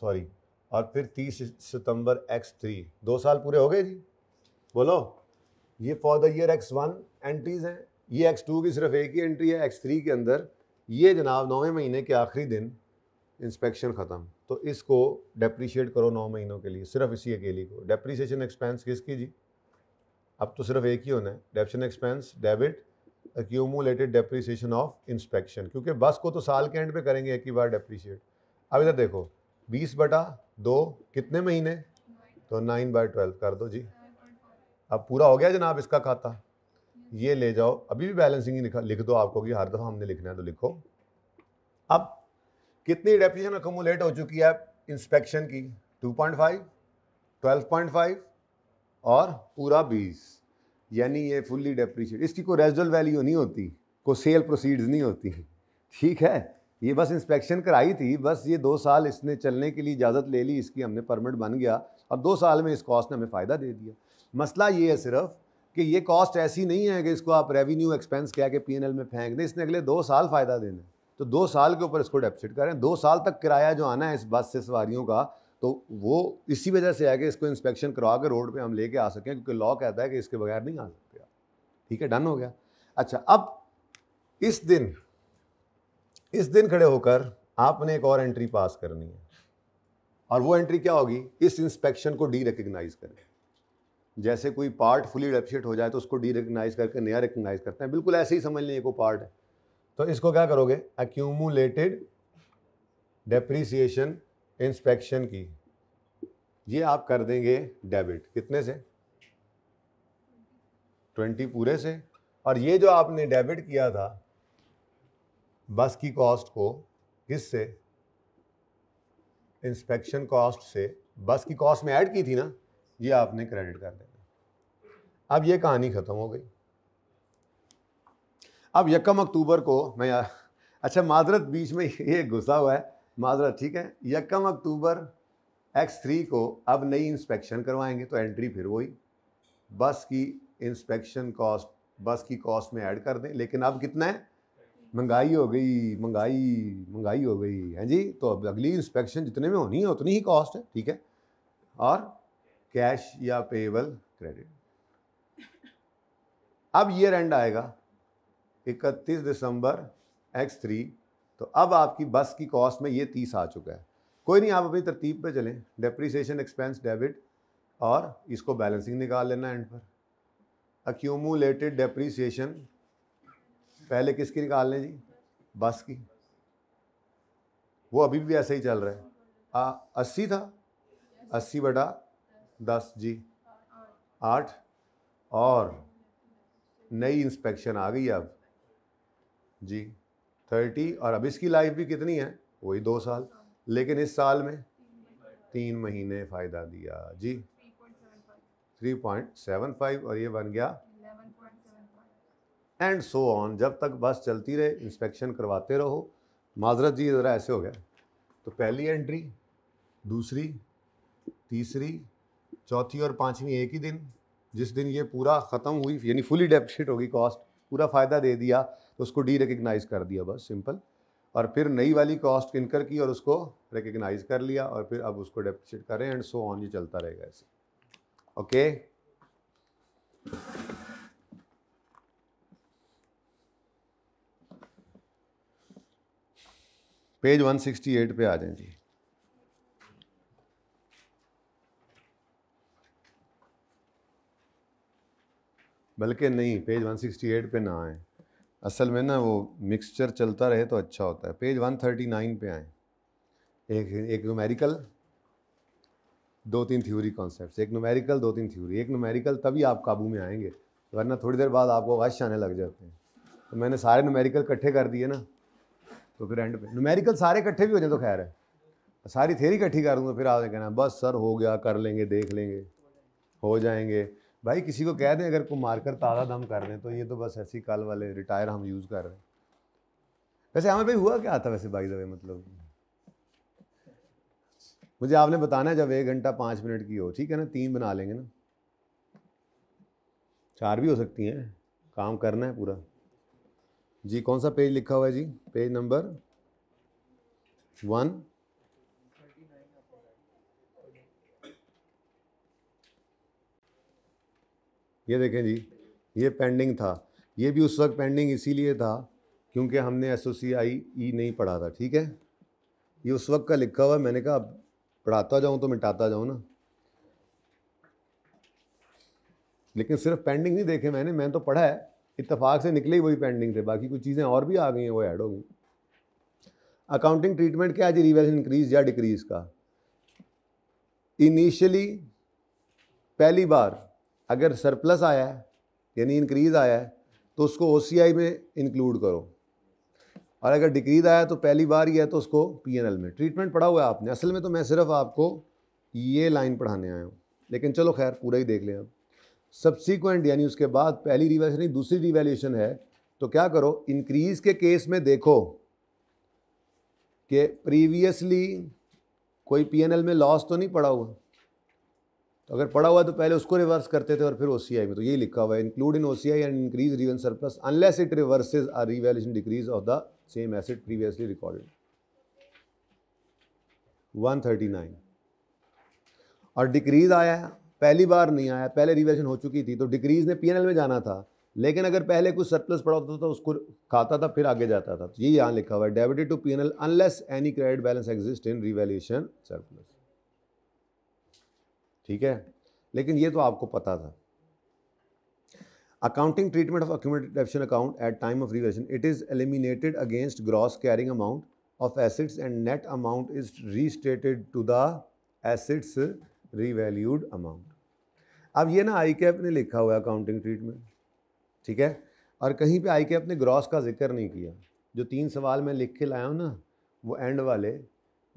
Speaker 1: सॉरी और फिर 30 सितंबर एक्स थ्री दो साल पूरे हो गए जी बोलो ये for the year X one entries हैं ये एक्स टू की सिर्फ एक ही एंट्री है एक्स थ्री के अंदर ये जनाब नौवें महीने के आखिरी दिन इंस्पेक्शन ख़त्म तो इसको डेप्रीशिएट करो नौ महीनों के लिए सिर्फ इसी अकेली को डेप्रीसिएशन एक्सपेंस किसकी जी अब तो सिर्फ एक ही होना है depreciation expense debit accumulated depreciation of inspection क्योंकि बस को तो साल के एंड पे करेंगे एक ही बार डेप्रीशिएट अब इधर देखो बीस बटा दो कितने महीने तो नाइन बाय ट्वेल्व कर दो जी अब पूरा हो गया जनाब इसका खाता ये ले जाओ अभी भी बैलेंसिंग ही लिख दो आपको कि हर दफ़ा हमने लिखना है तो लिखो अब कितनी डेप्यूशन अकोमोलेट हो चुकी है इंस्पेक्शन की 2.5, 12.5 और पूरा 20 यानी ये फुल्ली डेप्रीशिएट इसकी कोई रेजल वैल्यू नहीं होती कोई सेल प्रोसीड्स नहीं होती ठीक है ये बस इंस्पेक्शन कराई थी बस ये दो साल इसने चलने के लिए इजाज़त ले ली इसकी हमने परमिट बन गया और दो साल में इस कॉस्ट ने हमें फ़ायदा दे दिया मसला ये है सिर्फ कि ये कॉस्ट ऐसी नहीं है कि इसको आप रेवेन्यू एक्सपेंस कह के पी में फेंक दें इसने अगले दो साल फ़ायदा देना है तो दो साल के ऊपर इसको डेपसिट करें दो साल तक किराया जो आना है इस बस से सवारियों का तो वो इसी वजह से है कि इसको इंस्पेक्शन करवा के रोड पे हम लेके आ सकें क्योंकि लॉ कहता है कि इसके बगैर नहीं आ सकते आप ठीक है डन हो गया अच्छा अब इस दिन इस दिन खड़े होकर आपने एक और एंट्री पास करनी है और वो एंट्री क्या होगी इस इंस्पेक्शन को डी रिकग्नाइज करें जैसे कोई पार्ट फुली डेफिशिट हो जाए तो उसको डी रिकग्नाइज करके नया रिकग्नाइज करते हैं बिल्कुल ऐसे ही समझ लें को पार्ट है तो इसको क्या करोगे एक्यूमुलेटेड डेप्रीसिएशन इंस्पेक्शन की ये आप कर देंगे डेबिट कितने से ट्वेंटी पूरे से और ये जो आपने डेबिट किया था बस की कॉस्ट को किस से इंस्पेक्शन कॉस्ट से बस की कॉस्ट में ऐड की थी ना ये आपने क्रेडिट कर दिया अब ये कहानी ख़त्म हो गई अब यकम अक्टूबर को मैं अच्छा माजरत बीच में ये घुसा हुआ है माजरत ठीक है यकम अक्टूबर एक्स थ्री को अब नई इंस्पेक्शन करवाएंगे तो एंट्री फिर वही बस की इंस्पेक्शन कॉस्ट बस की कॉस्ट में ऐड कर दें लेकिन अब कितना है महंगाई हो गई महंगाई महंगाई हो गई हैं जी तो अब अगली इंस्पेक्शन जितने में होनी है उतनी ही कॉस्ट है ठीक है और कैश या पेबल क्रेडिट अब ये एंड आएगा इकतीस दिसंबर एक्स थ्री तो अब आपकी बस की कॉस्ट में ये तीस आ चुका है कोई नहीं आप अपनी तरतीब पे चलें डेप्रीसीशन एक्सपेंस डेबिट और इसको बैलेंसिंग निकाल लेना एंड पर अक्यूमुलेटेड डेप्रीसीशन पहले किसकी निकाल लें जी बस की वो अभी भी ऐसा ही चल रहा है आ, अस्सी था अस्सी बटा दस जी आठ और नई इंस्पेक्शन आ गई अब जी थर्टी और अब इसकी लाइफ भी कितनी है वही दो साल लेकिन इस साल में तीन महीने फ़ायदा दिया जी थ्री पॉइंट सेवन फाइव और ये बन गया एंड सो ऑन जब तक बस चलती रहे इंस्पेक्शन करवाते रहो माजरत जी ज़रा ऐसे हो गया तो पहली एंट्री दूसरी तीसरी चौथी और पांचवी एक ही दिन जिस दिन ये पूरा ख़त्म हुई यानी फुली डेपशीट होगी कॉस्ट पूरा फ़ायदा दे दिया तो उसको डी रिकग्नाइज कर दिया बस सिंपल और फिर नई वाली कॉस्ट इनकर की और उसको रिकग्नाइज कर लिया और फिर अब उसको डेपिसिट करें एंड सो ऑन ये चलता रहेगा ऐसे ओके पेज 168 पे आ जाए जी बल्कि नहीं पेज 168 पे ना आए असल में ना वो मिक्सचर चलता रहे तो अच्छा होता है पेज 139 पे आए एक एक नुमेरिकल दो तीन थ्योरी कॉन्सेप्ट्स एक नुमेरिकल दो तीन थ्योरी एक नुमेरिकल तभी आप काबू में आएंगे वरना थोड़ी देर बाद आपको वाश आने लग जाते हैं तो मैंने सारे नुमेरिकल इकट्ठे कर दिए ना तो फिर एंड पे नुमेरिकल सारे इकट्ठे भी हो जाए तो खैर है सारी थेरी इकट्ठी कर दूँगा फिर आपने कहना बस सर हो गया कर लेंगे देख लेंगे हो जाएंगे भाई किसी को कह दें अगर को मारकर ताज़ा दम कर दें तो ये तो बस ऐसी कल वाले रिटायर हम यूज़ कर रहे हैं वैसे हमें भाई हुआ क्या था वैसे बाई दबे मतलब मुझे आपने बताना है जब एक घंटा पाँच मिनट की हो ठीक है ना तीन बना लेंगे ना चार भी हो सकती हैं काम करना है पूरा जी कौन सा पेज लिखा हुआ है जी पेज नंबर वन ये देखें जी ये पेंडिंग था ये भी उस वक्त पेंडिंग इसीलिए था क्योंकि हमने एस ओ सी आई ई नहीं पढ़ा था ठीक है ये उस वक्त का लिखा हुआ है मैंने कहा अब पढ़ाता जाऊँ तो मिटाता जाऊँ ना लेकिन सिर्फ पेंडिंग नहीं देखे मैंने मैंने तो पढ़ा है इतफाक़ से निकले ही वही पेंडिंग थे बाकी कुछ चीज़ें और भी आ गई हैं वो ऐड हो गई अकाउंटिंग ट्रीटमेंट क्या है जी रिवेल्स इंक्रीज या डिक्रीज का इनिशियली पहली बार अगर सरप्लस आया है यानी इंक्रीज़ आया है तो उसको ओ में इंक्लूड करो और अगर डिक्रीज आया तो पहली बार ही है तो उसको पी में ट्रीटमेंट पढ़ा हुआ है आपने असल में तो मैं सिर्फ आपको ये लाइन पढ़ाने आया हूँ लेकिन चलो खैर पूरा ही देख लें आप सब्सिक्वेंट यानी उसके बाद पहली रिवेल्यूशन नहीं दूसरी रिवैल्यूशन है तो क्या करो इंक्रीज़ के केस में देखो कि प्रीवियसली कोई पीएनएल में लॉस तो नहीं पड़ा हुआ तो अगर पड़ा हुआ तो पहले उसको रिवर्स करते थे और फिर ओसीआई में तो ये लिखा हुआ है include in OCI and increase revaluation surplus unless it reverses a revaluation decrease of the same asset previously recorded 139 और डिक्रीज आया है पहली बार नहीं आया पहले रिवेल्यूशन हो चुकी थी तो डिक्रीज ने पी में जाना था लेकिन अगर पहले कुछ सरप्लस पड़ा होता था तो उसको खाता था फिर आगे जाता था तो ये यहाँ लिखा हुआ है debited to P unless any credit balance exist in revaluation surplus ठीक है लेकिन ये तो आपको पता था accounting treatment of accumulated depreciation account at time of reversion it is eliminated against gross carrying amount of assets and net amount is restated to the assets revalued amount अब ये ना आई कैप ने लिखा हुआ है अकाउंटिंग ट्रीटमेंट ठीक है और कहीं पर आई कैप ने ग्रॉस का जिक्र नहीं किया जो तीन सवाल मैं लिख के लाया हूँ ना वो एंड वाले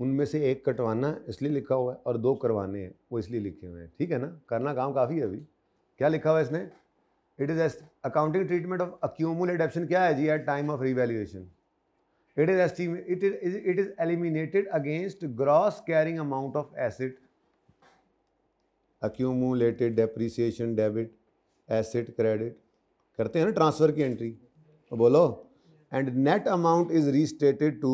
Speaker 1: उनमें से एक कटवाना इसलिए लिखा हुआ है और दो करवाने हैं वो इसलिए लिखे हुए हैं ठीक है ना करना काम काफ़ी है अभी क्या लिखा हुआ है इसने इट इज़ एस्ट accounting treatment of accumulated depreciation क्या है जी at time of revaluation it is एस्टीम it is it is eliminated against gross carrying amount of asset accumulated depreciation debit asset credit करते हैं ना ट्रांसफ़र की एंट्री तो बोलो and net amount is restated to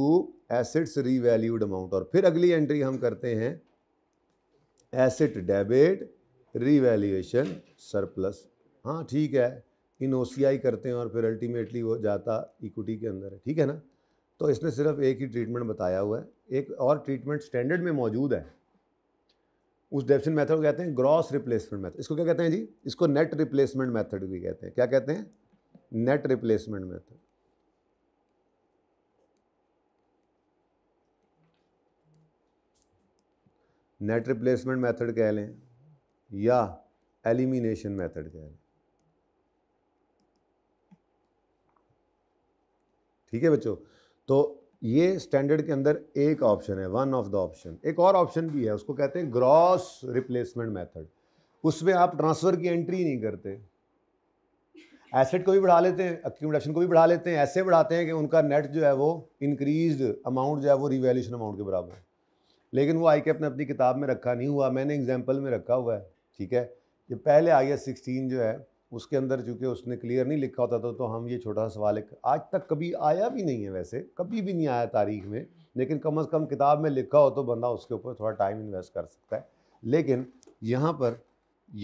Speaker 1: assets revalued amount और फिर अगली एंट्री हम करते हैं एसेट डेबिट रीवैल्यूएशन सरप्लस हाँ ठीक है इन ओ करते हैं और फिर अल्टीमेटली वो जाता इक्विटी के अंदर है ठीक है ना तो इसने सिर्फ एक ही ट्रीटमेंट बताया हुआ है एक और ट्रीटमेंट स्टैंडर्ड में मौजूद है उस डेफिशन मेथड को कहते हैं ग्रॉस रिप्लेसमेंट मेथड इसको क्या कहते हैं जी इसको नेट रिप्लेसमेंट मेथड भी कहते हैं क्या कहते हैं net replacement method net replacement method कह लें या एलिमिनेशन मेथड कह लें ठीक है बच्चों तो ये स्टैंडर्ड के अंदर एक ऑप्शन है वन ऑफ द ऑप्शन एक और ऑप्शन भी है उसको कहते हैं ग्रॉस रिप्लेसमेंट मेथड उसमें आप ट्रांसफ़र की एंट्री नहीं करते एसेट को भी बढ़ा लेते हैं अक्यूमेशन को भी बढ़ा लेते हैं ऐसे बढ़ाते हैं कि उनका नेट जो है वो इंक्रीज्ड अमाउंट जो है वो रिवेल्यूशन अमाउंट के बराबर है लेकिन वो आई कैप ने अपनी किताब में रखा नहीं हुआ मैंने एग्जाम्पल में रखा हुआ है ठीक है ये पहले आई एस सिक्सटीन जो है उसके अंदर चूँकि उसने क्लियर नहीं लिखा होता था तो हम ये छोटा सा सवाल आज तक कभी आया भी नहीं है वैसे कभी भी नहीं आया तारीख में लेकिन कम अज़ कम किताब में लिखा हो तो बंदा उसके ऊपर थोड़ा टाइम इन्वेस्ट कर सकता है लेकिन यहाँ पर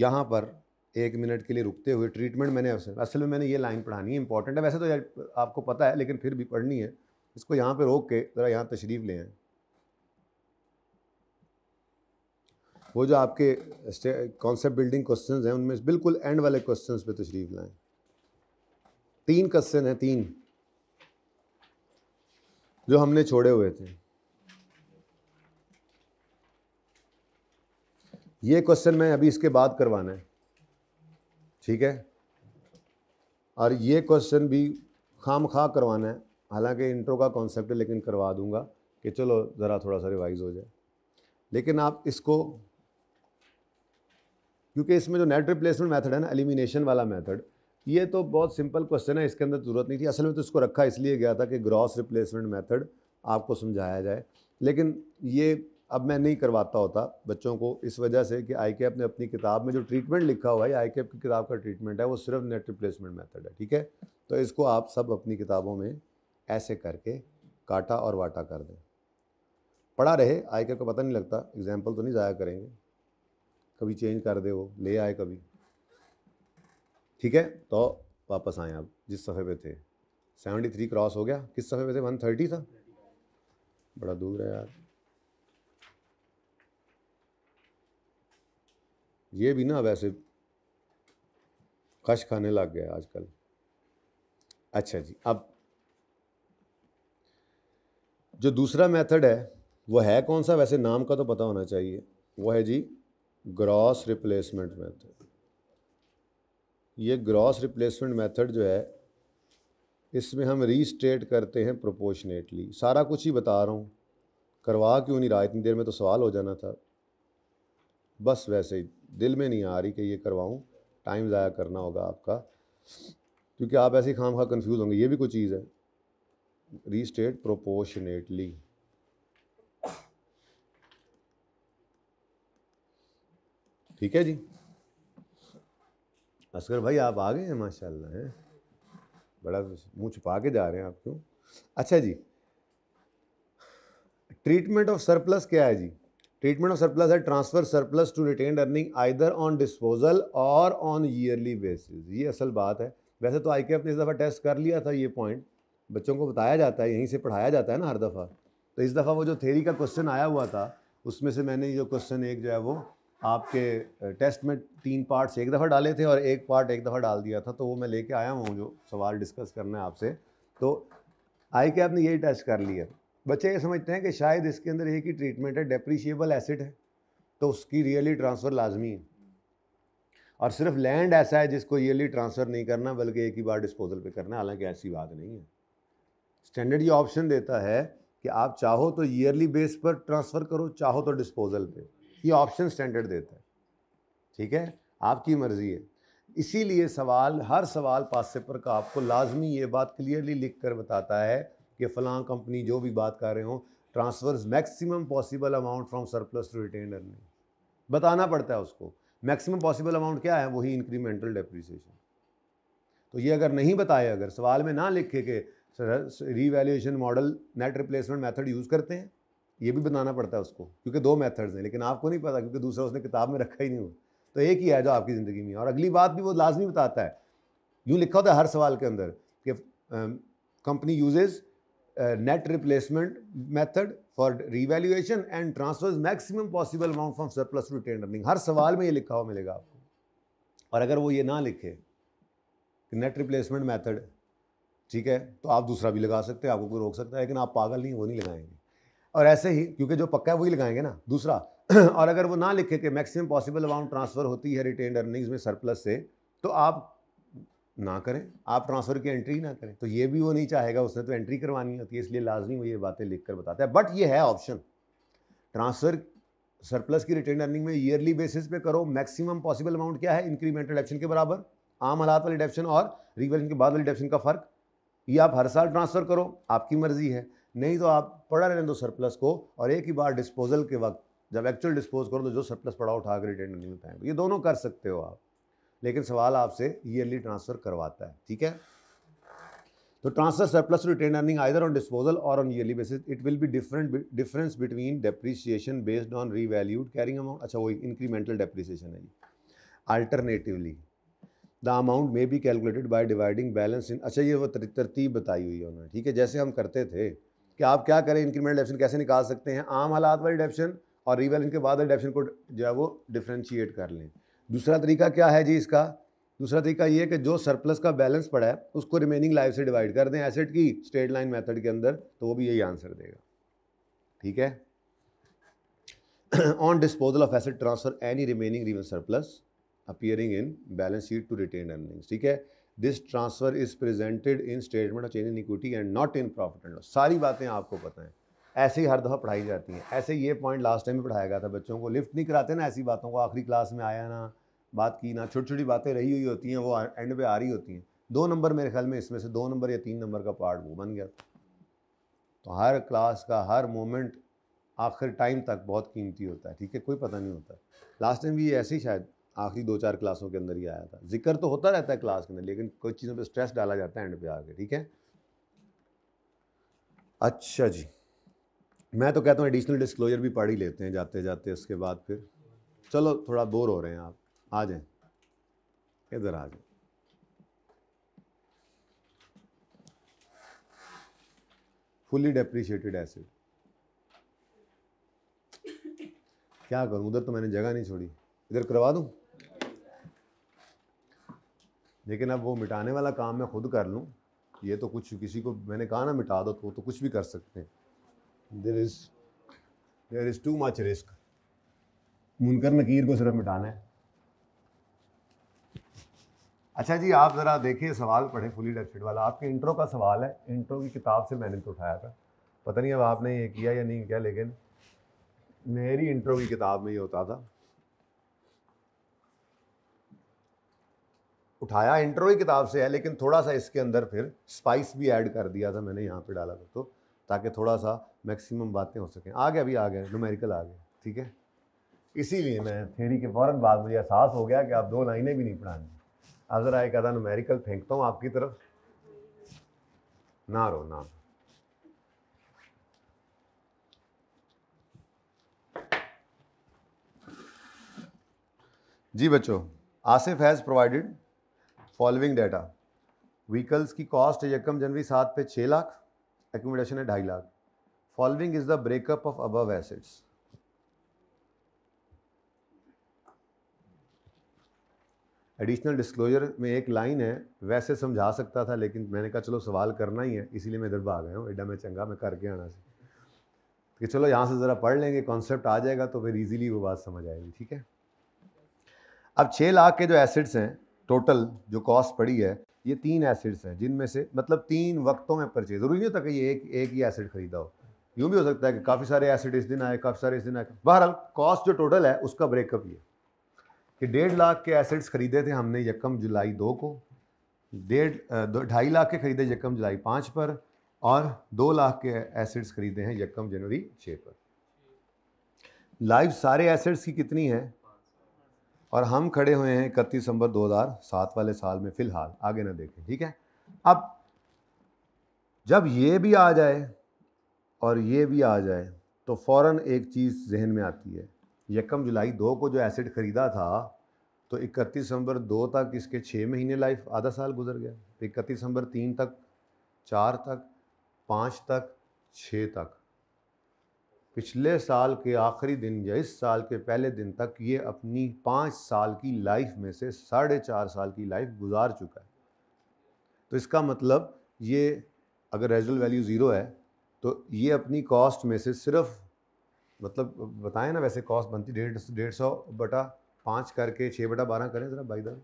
Speaker 1: यहाँ पर एक मिनट के लिए रुकते हुए ट्रीटमेंट मैंने असल में मैंने ये लाइन पढ़ानी है इंपॉर्टेंट है वैसे तो आपको पता है लेकिन फिर भी पढ़नी है इसको यहाँ पर रोक के ज़रा यहाँ तशरीफ़ ले आए वो जो आपके कॉन्सेप्ट बिल्डिंग क्वेश्चंस हैं उनमें बिल्कुल एंड वाले क्वेश्चंस पे तशरीफ लाएं तीन क्वेश्चन हैं तीन जो हमने छोड़े हुए थे ये क्वेश्चन मैं अभी इसके बाद करवाना है ठीक है और ये क्वेश्चन भी खाम खा करवाना है हालांकि इंट्रो का कॉन्सेप्ट है लेकिन करवा दूंगा कि चलो ज़रा थोड़ा सा रिवाइज़ हो जाए लेकिन आप इसको क्योंकि इसमें जो नेट रिप्लेसमेंट मेथड है ना एलिमिनेशन वाला मेथड ये तो बहुत सिंपल क्वेश्चन है इसके अंदर ज़रूरत नहीं थी असल में तो इसको रखा इसलिए गया था कि ग्रॉस रिप्लेसमेंट मेथड आपको समझाया जाए लेकिन ये अब मैं नहीं करवाता होता बच्चों को इस वजह से कि आई कैप ने अपनी किताब में जो ट्रीटमेंट लिखा हुआ है आई के की किताब का ट्रीटमेंट है वो सिर्फ नेट रिप्लेसमेंट मेथड है ठीक है तो इसको आप सब अपनी किताबों में ऐसे करके काटा और वाटा कर दें पढ़ा रहे आई कैप को पता नहीं लगता एग्जाम्पल तो नहीं ज़ाया करेंगे कभी चेंज कर दे वो ले आए कभी ठीक है तो वापस आए आप जिस सफ़े पे थे सेवेंटी थ्री क्रॉस हो गया किस सफ़े पे थे वन थर्टी था बड़ा दूर है यार ये भी ना वैसे कश खाने लग गया आजकल अच्छा जी अब जो दूसरा मेथड है वो है कौन सा वैसे नाम का तो पता होना चाहिए वो है जी ग्रॉस रिप्लेसमेंट मेथड ये ग्रॉस रिप्लेसमेंट मेथड जो है इसमें हम रीस्टेट करते हैं प्रोपोर्शनेटली सारा कुछ ही बता रहा हूँ करवा क्यों नहीं रहा इतनी देर में तो सवाल हो जाना था बस वैसे ही दिल में नहीं आ रही कि ये करवाऊँ टाइम ज़ाया करना होगा आपका क्योंकि आप ऐसे ही खाम खा कन्फ्यूज़ होंगे ये भी कोई चीज़ है रीस्टेट प्रोपोर्शनेटली ठीक है जी असगर भाई आप आ गए हैं माशाल्लाह हैं बड़ा मुँह छुपा के जा रहे हैं आप क्यों अच्छा जी ट्रीटमेंट ऑफ सरप्लस क्या है जी ट्रीटमेंट ऑफ सरप्लस है transfer surplus to retain earning either on disposal और ऑन ईयरली बेसिस ये असल बात है वैसे तो आई ने इस दफ़ा टेस्ट कर लिया था ये पॉइंट बच्चों को बताया जाता है यहीं से पढ़ाया जाता है ना हर दफ़ा तो इस दफ़ा वो जो थेरी का क्वेश्चन आया हुआ था उसमें से मैंने जो क्वेश्चन एक जो है वो आपके टेस्ट में तीन पार्ट्स एक दफ़ा डाले थे और एक पार्ट एक दफ़ा डाल दिया था तो वो मैं लेके आया हूँ जो सवाल डिस्कस करना है आपसे तो आई कैप ने यही टेस्ट कर लिया बच्चे ये समझते हैं कि शायद इसके अंदर एक ही ट्रीटमेंट है डेप्रीशियबल एसिड है तो उसकी रियली ट्रांसफ़र लाजमी है और सिर्फ लैंड ऐसा है जिसको ईयरली ट्रांसफ़र नहीं करना बल्कि एक ही बार डिस्पोजल पे करना हालांकि ऐसी बात नहीं है स्टैंडर्ड ये ऑप्शन देता है कि आप चाहो तो ईयरली बेस पर ट्रांसफ़र करो चाहो तो डिस्पोजल पे ये ऑप्शन स्टैंडर्ड देता है ठीक है आपकी मर्ज़ी है इसीलिए सवाल हर सवाल पास पेपर का आपको लाजमी ये बात क्लियरली लिख कर बताता है कि फलां कंपनी जो भी बात कर रहे हो transfers maximum possible amount from surplus to retain earning बताना पड़ता है उसको मैक्सिमम पॉसिबल अमाउंट क्या है वही इंक्रीमेंटल डेप्रिसिएशन तो ये अगर नहीं बताए अगर सवाल में ना लिखे के revaluation model net replacement method use करते हैं ये भी बनाना पड़ता है उसको क्योंकि दो मेथड्स हैं लेकिन आपको नहीं पता क्योंकि दूसरा उसने किताब में रखा ही नहीं हुआ तो एक ही है जो आपकी ज़िंदगी में और अगली बात भी वो लाजमी बताता है यूँ लिखा होता है हर सवाल के अंदर कि company uses net replacement method for revaluation and transfer maximum possible amount from surplus to retain earning हर सवाल में ये लिखा हुआ मिलेगा आपको और अगर वो ये ना लिखे कि नेट रिप्लेसमेंट मेथड ठीक है तो आप दूसरा भी लगा सकते हैं आपको कोई रोक सकता है लेकिन आप पागल नहीं वो नहीं लगाएंगे और ऐसे ही क्योंकि जो पक्का है वही लगाएंगे ना दूसरा *clears throat* और अगर वो ना लिखे कि मैक्सिमम पॉसिबल अमाउंट ट्रांसफ़र होती है रिटेन अर्निंग्स में सरप्लस से तो आप ना करें आप ट्रांसफ़र की एंट्री ना करें तो ये भी वो नहीं चाहेगा उसने तो एंट्री करवानी होती है तो इसलिए लाजमी वो ये बातें लिख कर बताता है बट ये है ऑप्शन ट्रांसफ़र सरप्लस की रिटेन अर्निंग में ईयरली बेसिस पे करो मैक्सिमम पॉसिबल अमाउंट क्या है इंक्रीमेंटल एक्शन के बराबर आम हालात वाली डेप्शन और रिवर्जन के बाद वाली डेप्शन का फ़र्क ये आप हर साल ट्रांसफ़र करो आपकी मर्ज़ी है नहीं तो आप पड़ा रहने दो सरप्लस को और एक ही बार डिस्पोजल के वक्त जब एक्चुअल डिस्पोज करो तो जो सरप्लस पड़ा उठा कर रिटर्न नहीं पाएंगे ये दोनों कर सकते हो आप लेकिन सवाल आपसे ईयरली ट्रांसफ़र करवाता है ठीक है तो transfer surplus to retain earning either on disposal और on yearly basis it will be different difference between depreciation based on revalued carrying amount अच्छा वही इंक्रीमेंटल डेप्रिसिएशन है जी alternatively the amount may be calculated by dividing balance in अच्छा ये वो तरतीब बताई हुई है उन्होंने ठीक है जैसे हम करते थे कि आप क्या करें इंक्रीमेंट डेफिशन कैसे निकाल सकते हैं आम हालात वाली डेफिशन और रिवैलेंस के बाद डेफिशन को जो है वो डिफ्रेंशिएट कर लें दूसरा तरीका क्या है जी इसका दूसरा तरीका ये है कि जो सरप्लस का बैलेंस पड़ा है उसको रिमेनिंग लाइफ से डिवाइड कर दें एसेट की स्ट्रेट लाइन मेथड के अंदर तो वो भी यही आंसर देगा ठीक है on disposal of asset transfer any remaining revaluation surplus appearing in balance sheet to retain earnings ठीक है this transfer is presented in statement of change in equity and not in profit and loss सारी बातें आपको पता है ऐसे ही हर दफ़ा पढ़ाई जाती हैं ऐसे ये पॉइंट लास्ट टाइम भी पढ़ाया गया था बच्चों को लिफ्ट नहीं कराते ना ऐसी बातों को आखिरी क्लास में आया ना बात की ना छोटी छोटी बातें रही हुई होती हैं वो एंड पे आ रही होती हैं दो नंबर मेरे ख्याल में इसमें से दो नंबर या तीन नंबर का पार्ट वो बन गया था तो हर क्लास का हर मोमेंट आखिर टाइम तक बहुत कीमती होता है ठीक है कोई पता नहीं होता लास्ट टाइम भी ऐसे ही शायद आखिरी दो चार क्लासों के अंदर ही आया था जिक्र तो होता रहता है क्लास के अंदर लेकिन कुछ चीज़ों पे स्ट्रेस डाला जाता है एंड पे आके ठीक है अच्छा जी मैं तो कहता हूँ एडिशनल डिस्क्लोजर भी पढ़ ही लेते हैं जाते जाते उसके बाद फिर चलो थोड़ा बोर हो रहे हैं आप आ जाएं इधर आ जाएं फुली डेप्रिशिएटेड एसिड क्या करूं उधर तो मैंने जगह नहीं छोड़ी इधर करवा दूं लेकिन अब वो मिटाने वाला काम मैं खुद कर लूँ ये तो कुछ किसी को मैंने कहा ना मिटा दो तो, तो कुछ भी कर सकते हैं there is there is too much risk मुनकर नकीर को सिर्फ मिटाना है अच्छा जी आप ज़रा देखिए सवाल पढ़े फुली डेफिट वाला आपके इंट्रो का सवाल है इंट्रो की किताब से मैंने तो उठाया था पता नहीं अब आपने ये किया या नहीं किया लेकिन मेरी इंट्रो की किताब में ये होता था उठाया इंट्रो ही किताब से है लेकिन थोड़ा सा इसके अंदर फिर स्पाइस भी ऐड कर दिया था मैंने यहाँ पे डाला था तो ताकि थोड़ा सा मैक्सिमम बातें हो सकें आ गया अभी आ गया नुमेरिकल आ गया ठीक है इसीलिए मैं थेरी के फ़ौर बाद मुझे एहसास हो गया कि आप दो लाइनें भी नहीं पढ़ानी अब ज़रा एक आधा नोमेरिकल फेंकता हूँ आपकी तरफ ना रो ना जी बच्चों Asif has provided following data vehicles की कॉस्ट यकम जनवरी सात पे छः लाख एकोमोडेशन है ढाई lakh following is the breakup of above assets additional disclosure में एक लाइन है वैसे समझा सकता था लेकिन मैंने कहा चलो सवाल करना ही है इसीलिए मैं इधर भाग गया हूँ एडा मैं चंगा मैं करके आना से तो कि चलो यहाँ से ज़रा पढ़ लेंगे कॉन्सेप्ट आ जाएगा तो फिर इजीली वो बात समझ आएगी ठीक है अब छः लाख के जो एसेट्स हैं टोटल जो कॉस्ट पड़ी है ये तीन एसिड्स हैं जिनमें से मतलब तीन वक्तों में परचेज ज़रूरी नहीं होता कि ये एक एक ही एसिड खरीदा हो यूँ भी हो सकता है कि काफ़ी सारे एसिड इस दिन आए काफ़ी सारे इस दिन आए बहरहाल कॉस्ट जो टोटल है उसका ब्रेकअप ये कि डेढ़ लाख के एसिड्स खरीदे थे हमने यकम जुलाई दो को डेढ़ ढाई लाख के खरीदे यकम जुलाई पाँच पर और दो लाख के एसिड्स खरीदे हैं यकम जनवरी छः पर लाइव सारे एसिड्स की कितनी है और हम खड़े हुए हैं इकतीस दिसंबर 2007 वाले साल में फ़िलहाल आगे ना देखें ठीक है अब जब ये भी आ जाए और ये भी आ जाए तो फ़ौर एक चीज़ जहन में आती है यकम जुलाई दो को जो एसिड ख़रीदा था तो इकतीस दिसंबर दो तक इसके छः महीने लाइफ आधा साल गुजर गया इकतीस दिसंबर तीन तक चार तक पाँच तक छः तक पिछले साल के आखिरी दिन या इस साल के पहले दिन तक ये अपनी पाँच साल की लाइफ में से साढ़े चार साल की लाइफ गुजार चुका है तो इसका मतलब ये अगर रेजल वैल्यू ज़ीरो है तो ये अपनी कॉस्ट में से सिर्फ मतलब बताएं ना वैसे कॉस्ट बनती डेढ़ डेढ़ सौ बटा पाँच करके छः बटा बारह करें ज़रा बाई दर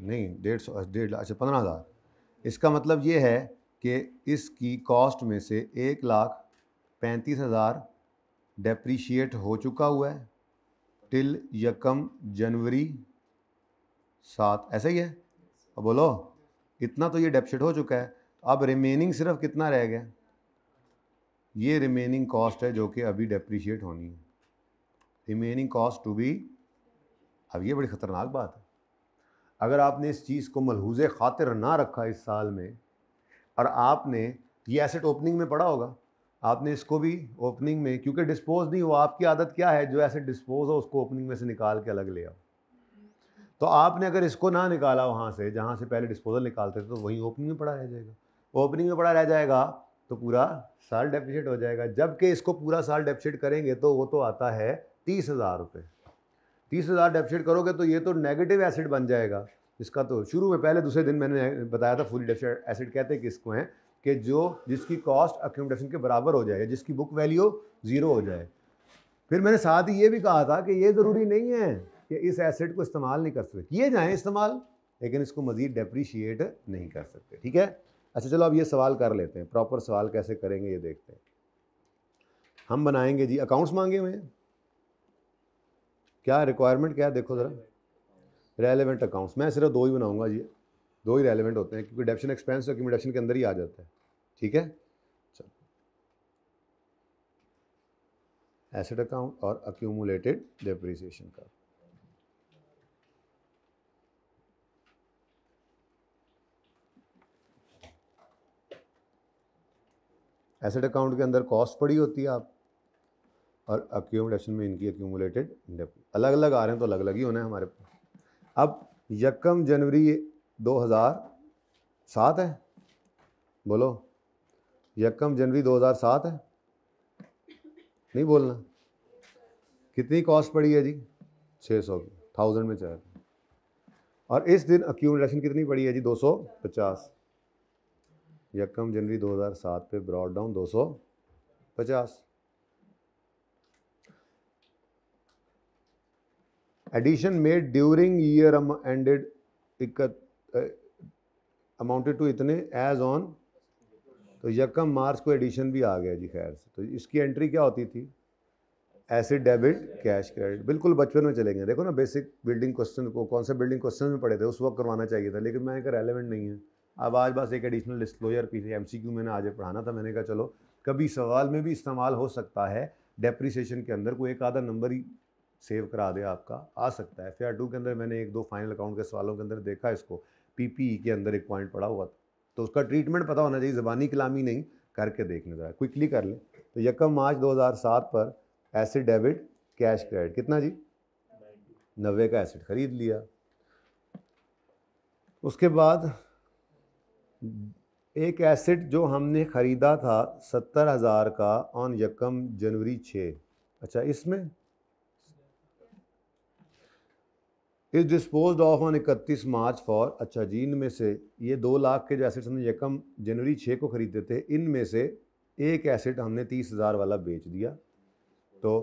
Speaker 1: नहीं डेढ़ सौ डेढ़ अच्छा पंद्रह हज़ार इसका मतलब ये है कि इसकी कॉस्ट में से एक लाख पैंतीस हज़ार डेप्रीशिएट हो चुका हुआ है टिल यकम जनवरी सात ऐसा ही है अब बोलो इतना तो ये डेप्शिट हो चुका है अब रिमेनिंग सिर्फ कितना रह गया ये रिमेनिंग कॉस्ट है जो कि अभी डेप्रीशिएट होनी है रिमेनिंग कॉस्ट टू बी अब ये बड़ी ख़तरनाक बात है अगर आपने इस चीज़ को मलहूज खातिर ना रखा इस साल में और आपने ये एसेट ओपनिंग में पड़ा होगा आपने इसको भी ओपनिंग में क्योंकि डिस्पोज नहीं हुआ आपकी आदत क्या है जो एसेट डिस्पोज हो उसको ओपनिंग में से निकाल के अलग ले आओ तो आपने अगर इसको ना निकाला वहाँ से जहाँ से पहले डिस्पोजल निकालते थे तो वहीं ओपनिंग में पड़ा रह जाएगा ओपनिंग में पड़ा रह जाएगा तो पूरा साल डेफिशिट हो जाएगा जबकि इसको पूरा साल डेफिशिट करेंगे तो वो तो आता है तीस हज़ार रुपये तीस हज़ार डेफिशिट करोगे तो ये तो नेगेटिव एसिड बन जाएगा इसका तो शुरू में पहले दूसरे दिन मैंने बताया था फुल एसिड कहते हैं किसको हैं कि जो जिसकी कॉस्ट अक्यूमडेशन के बराबर हो जाए जिसकी बुक वैल्यू ज़ीरो हो जाए फिर मैंने साथ ही ये भी कहा था कि ये ज़रूरी नहीं है कि इस एसिड को इस्तेमाल नहीं कर सकते किए जाएँ इस्तेमाल लेकिन इसको मज़ीद डेप्रीशिएट नहीं कर सकते ठीक है अच्छा चलो अब ये सवाल कर लेते हैं प्रॉपर सवाल कैसे करेंगे ये देखते हैं हम बनाएंगे जी अकाउंट्स मांगे हुए हैं क्या रिक्वायरमेंट क्या है देखो ज़रा रेलिवेंट अकाउंट्स मैं सिर्फ दो ही बनाऊंगा जी दो ही रेलिवेंट होते हैं क्योंकि डेप्शन एक्सपेंस और अक्यूमिडेशन के अंदर ही आ जाता है ठीक है चलो एसेट अकाउंट और अक्यूमुलेटेड डिप्रिसिएशन का एसेट अकाउंट के अंदर कॉस्ट पड़ी होती है आप और अक्यूमुलेशन में इनकी अक्यूमुलेटेड अलग अलग आ रहे हैं तो अलग अलग ही होना है हमारे पास अब यकम जनवरी 2007 है बोलो यकम जनवरी 2007 है नहीं बोलना कितनी कॉस्ट पड़ी है जी 600 की थाउजेंड में चाहे और इस दिन अक्यूमलेशन कितनी पड़ी है जी 250 यकम जनवरी 2007 पे brought down 250 addition made during year ended amounted to इतने एज ऑन तो यकम मार्च को एडिशन भी आ गया जी खैर से तो इसकी एंट्री क्या होती थी ऐसे डेबिट कैश क्रेडिट बिल्कुल बचपन में चले गए देखो ना बेसिक बिल्डिंग क्वेश्चन को कौन से बिल्डिंग क्वेश्चन में पढ़े थे उस वक्त करवाना चाहिए था लेकिन मैंने कहा रेलिवेंट नहीं है अब आज बस एक एडिशनल डिस्क्लोजर थी एम सी क्यू मैंने आज पढ़ाना था मैंने कहा चलो कभी सवाल में भी इस्तेमाल हो सकता है डेप्रिसिएशन के अंदर कोई एक आधा नंबर ही सेव करा दे आपका आ सकता है फेयर टू के अंदर मैंने एक दो फाइनल अकाउंट के सवालों के अंदर देखा इसको पी e के अंदर एक पॉइंट पड़ा हुआ था तो उसका ट्रीटमेंट पता होना चाहिए ज़बानी कलामी नहीं करके देखने ज़रा क्विकली कर लें तो यकम मार्च 2007 पर एसिड डेबिट कैश क्रेडिट कितना जी नब्बे का एसिड ख़रीद लिया उसके बाद एक एसिड जो हमने ख़रीदा था सत्तर हज़ार का ऑन यकम जनवरी छः अच्छा इसमें इज़ डिस्पोज ऑफ ऑन इकतीस मार्च फॉर अच्छा जी इनमें से ये दो लाख के जो एसेट्स हमने यकम जनवरी छः को ख़रीदते थे इनमें से एक एसेट हमने तीस हज़ार वाला बेच दिया तो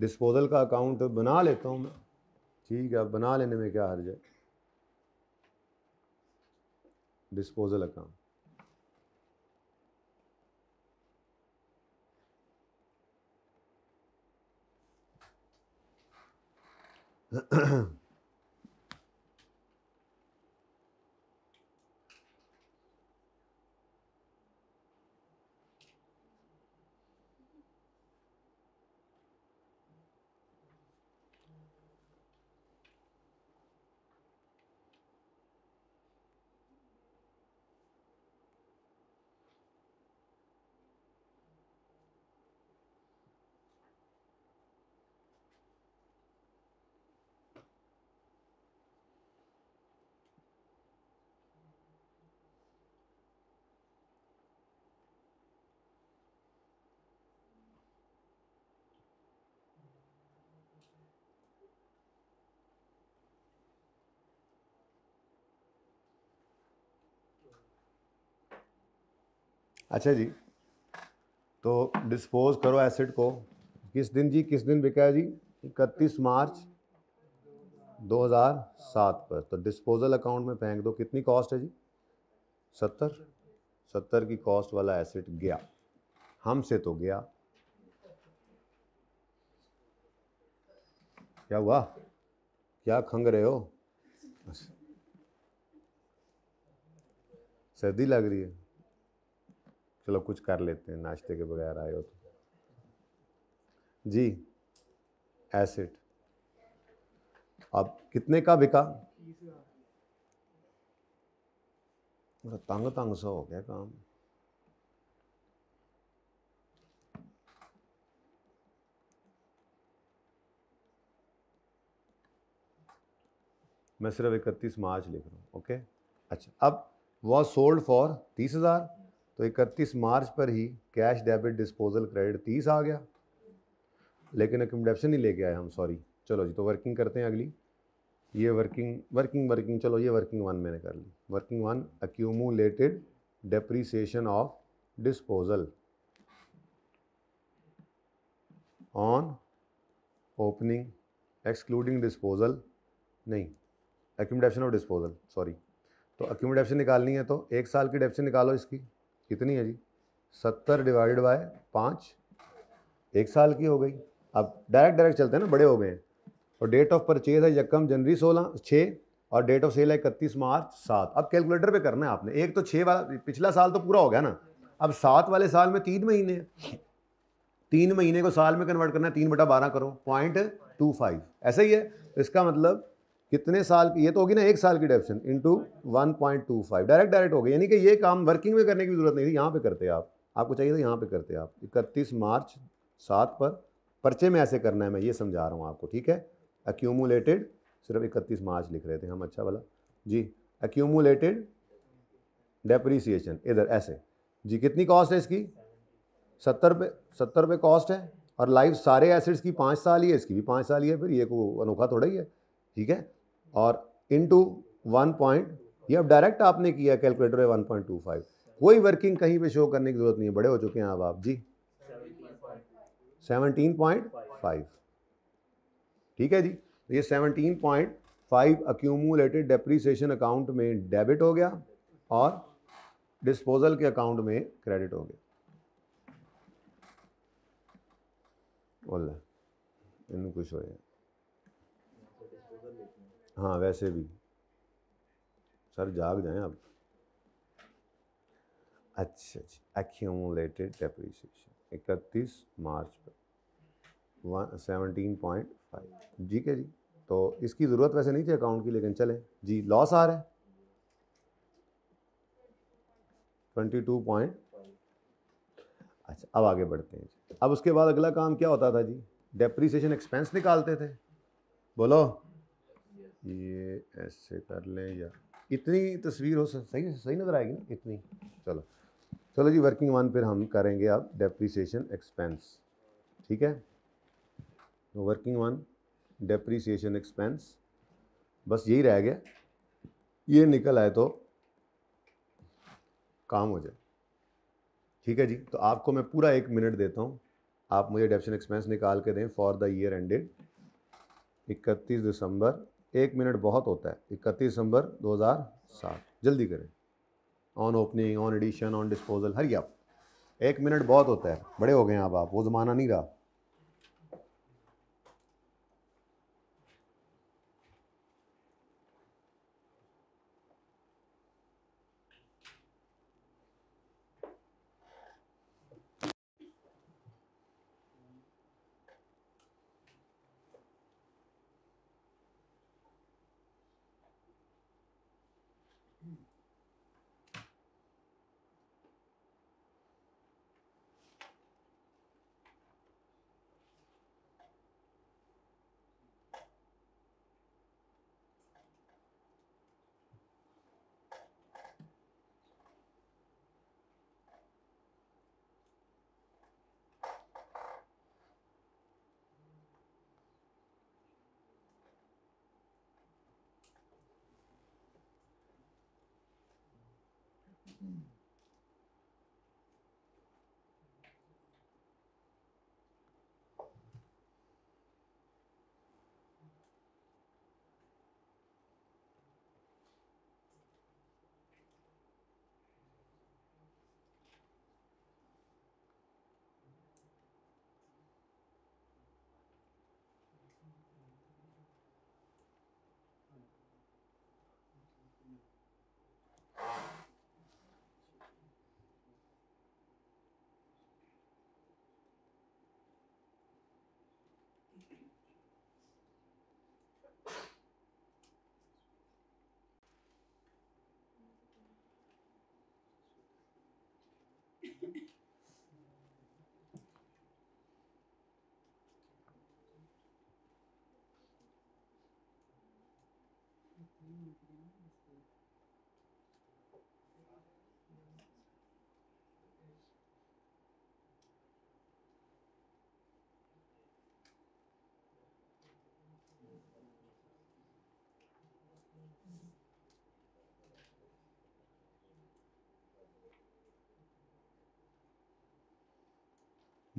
Speaker 1: डिस्पोज़ल का अकाउंट बना लेता हूँ मैं ठीक है बना लेने में क्या हर्ज है डिस्पोज़ल अकाउंट Ahem. अच्छा जी तो डिस्पोज करो एसिड को किस दिन जी किस दिन बिका है जी इकतीस मार्च 2007 पर तो डिस्पोजल अकाउंट में फेंक दो कितनी कॉस्ट है जी सत्तर सत्तर की कॉस्ट वाला एसिड गया हमसे तो गया क्या हुआ क्या खंग रहे हो सर्दी लग रही है चलो कुछ कर लेते हैं नाश्ते के बगैर आए हो तो जी एसिड अब कितने का बिका मतलब तंग तंग सा हो गया काम मैं सिर्फ इकतीस मार्च लिख रहा हूँ ओके अच्छा अब वॉज सोल्ड फॉर तीस हज़ार तो 31 मार्च पर ही कैश डेबिट डिस्पोजल क्रेडिट तीस आ गया लेकिन एकोमोडेशन नहीं लेके आए हम सॉरी चलो जी तो वर्किंग करते हैं अगली ये वर्किंग वर्किंग वर्किंग चलो ये वर्किंग वन मैंने कर ली working one accumulated depreciation of disposal on opening excluding disposal नहीं एक्यूमडेशन ऑफ डिस्पोजल सॉरी तो एक्यूमडेशन निकालनी है तो एक साल की डेप्शन निकालो इसकी कितनी है जी सत्तर डिवाइडेड बाय पाँच एक साल की हो गई अब डायरेक्ट डायरेक्ट चलते हैं ना बड़े हो गए और डेट ऑफ परचेज है यकम जनवरी सोलह छः और डेट ऑफ सेल है इकतीस मार्च सात अब कैलकुलेटर पे करना है आपने एक तो छः वाला पिछला साल तो पूरा हो गया ना अब सात वाले साल में तीन महीने तीन महीने को साल में कन्वर्ट करना है तीन बटा बारह करो पॉइंट टू फाइव ऐसा ही है तो इसका मतलब कितने साल की ये तो होगी ना एक साल की depreciation into one point two five direct direct हो गई यानी कि ये काम वर्किंग में करने की जरूरत नहीं थी यहाँ पे करते आप आपको चाहिए था तो यहाँ पे करते आप इकतीस मार्च सात पर पर्चे में ऐसे करना है मैं ये समझा रहा हूँ आपको ठीक है एक्यूमुलेटेड सिर्फ इकतीस मार्च लिख रहे थे हम अच्छा वाला जी एक्यूमुलेटेड डेप्रीसिएशन इधर ऐसे जी कितनी कॉस्ट है इसकी सत्तर रुपये सत्तर रुपये कॉस्ट है और लाइफ सारे एसिड्स की पाँच साल ही है इसकी भी पाँच साल ही है फिर ये को अनोखा थोड़ा ही है ठीक है और इनटू वन पॉइंट ये अब डायरेक्ट आपने किया कैलकुलेटर है वन पॉइंट टू फाइव कोई वर्किंग कहीं पे शो करने की ज़रूरत नहीं है बड़े हो चुके हैं अब आप जी सेवनटीन पॉइंट फाइव ठीक है जी तो ये seventeen point five accumulated depreciation account में डेबिट हो गया और डिस्पोजल के अकाउंट में क्रेडिट हो गया बोल रहे इन कुछ हो जाए हाँ वैसे भी सर जाग जाए आप अच्छा अच्छा एक्यूमुलेटेड डेप्रीसीशन इकतीस मार्च पर सेवनटीन पॉइंट फाइव जी है जी तो इसकी ज़रूरत वैसे नहीं थी अकाउंट की लेकिन चले जी लॉस आ रहा है ट्वेंटी टू पॉइंट अच्छा अब आगे बढ़ते हैं अब उसके बाद अगला काम क्या होता था जी डेप्रीसीशन एक्सपेंस निकालते थे बोलो ये ऐसे कर लें या इतनी तस्वीर हो सही सही नज़र आएगी ना इतनी चलो चलो जी वर्किंग वन फिर हम करेंगे आप डेप्रीसीशन एक्सपेंस ठीक है वर्किंग वन डेप्रीसीशन एक्सपेंस बस यही रह गया ये निकल आए तो काम हो जाए ठीक है जी तो आपको मैं पूरा एक मिनट देता हूँ आप मुझे डेप्शन एक्सपेंस निकाल के दें फॉर द ईयर एंडेड इकतीस दिसंबर एक मिनट बहुत होता है इकतीस दिसंबर 2007 जल्दी करें on opening on addition on disposal हरिया एक मिनट बहुत होता है बड़े हो गए आप आप वो ज़माना नहीं रहा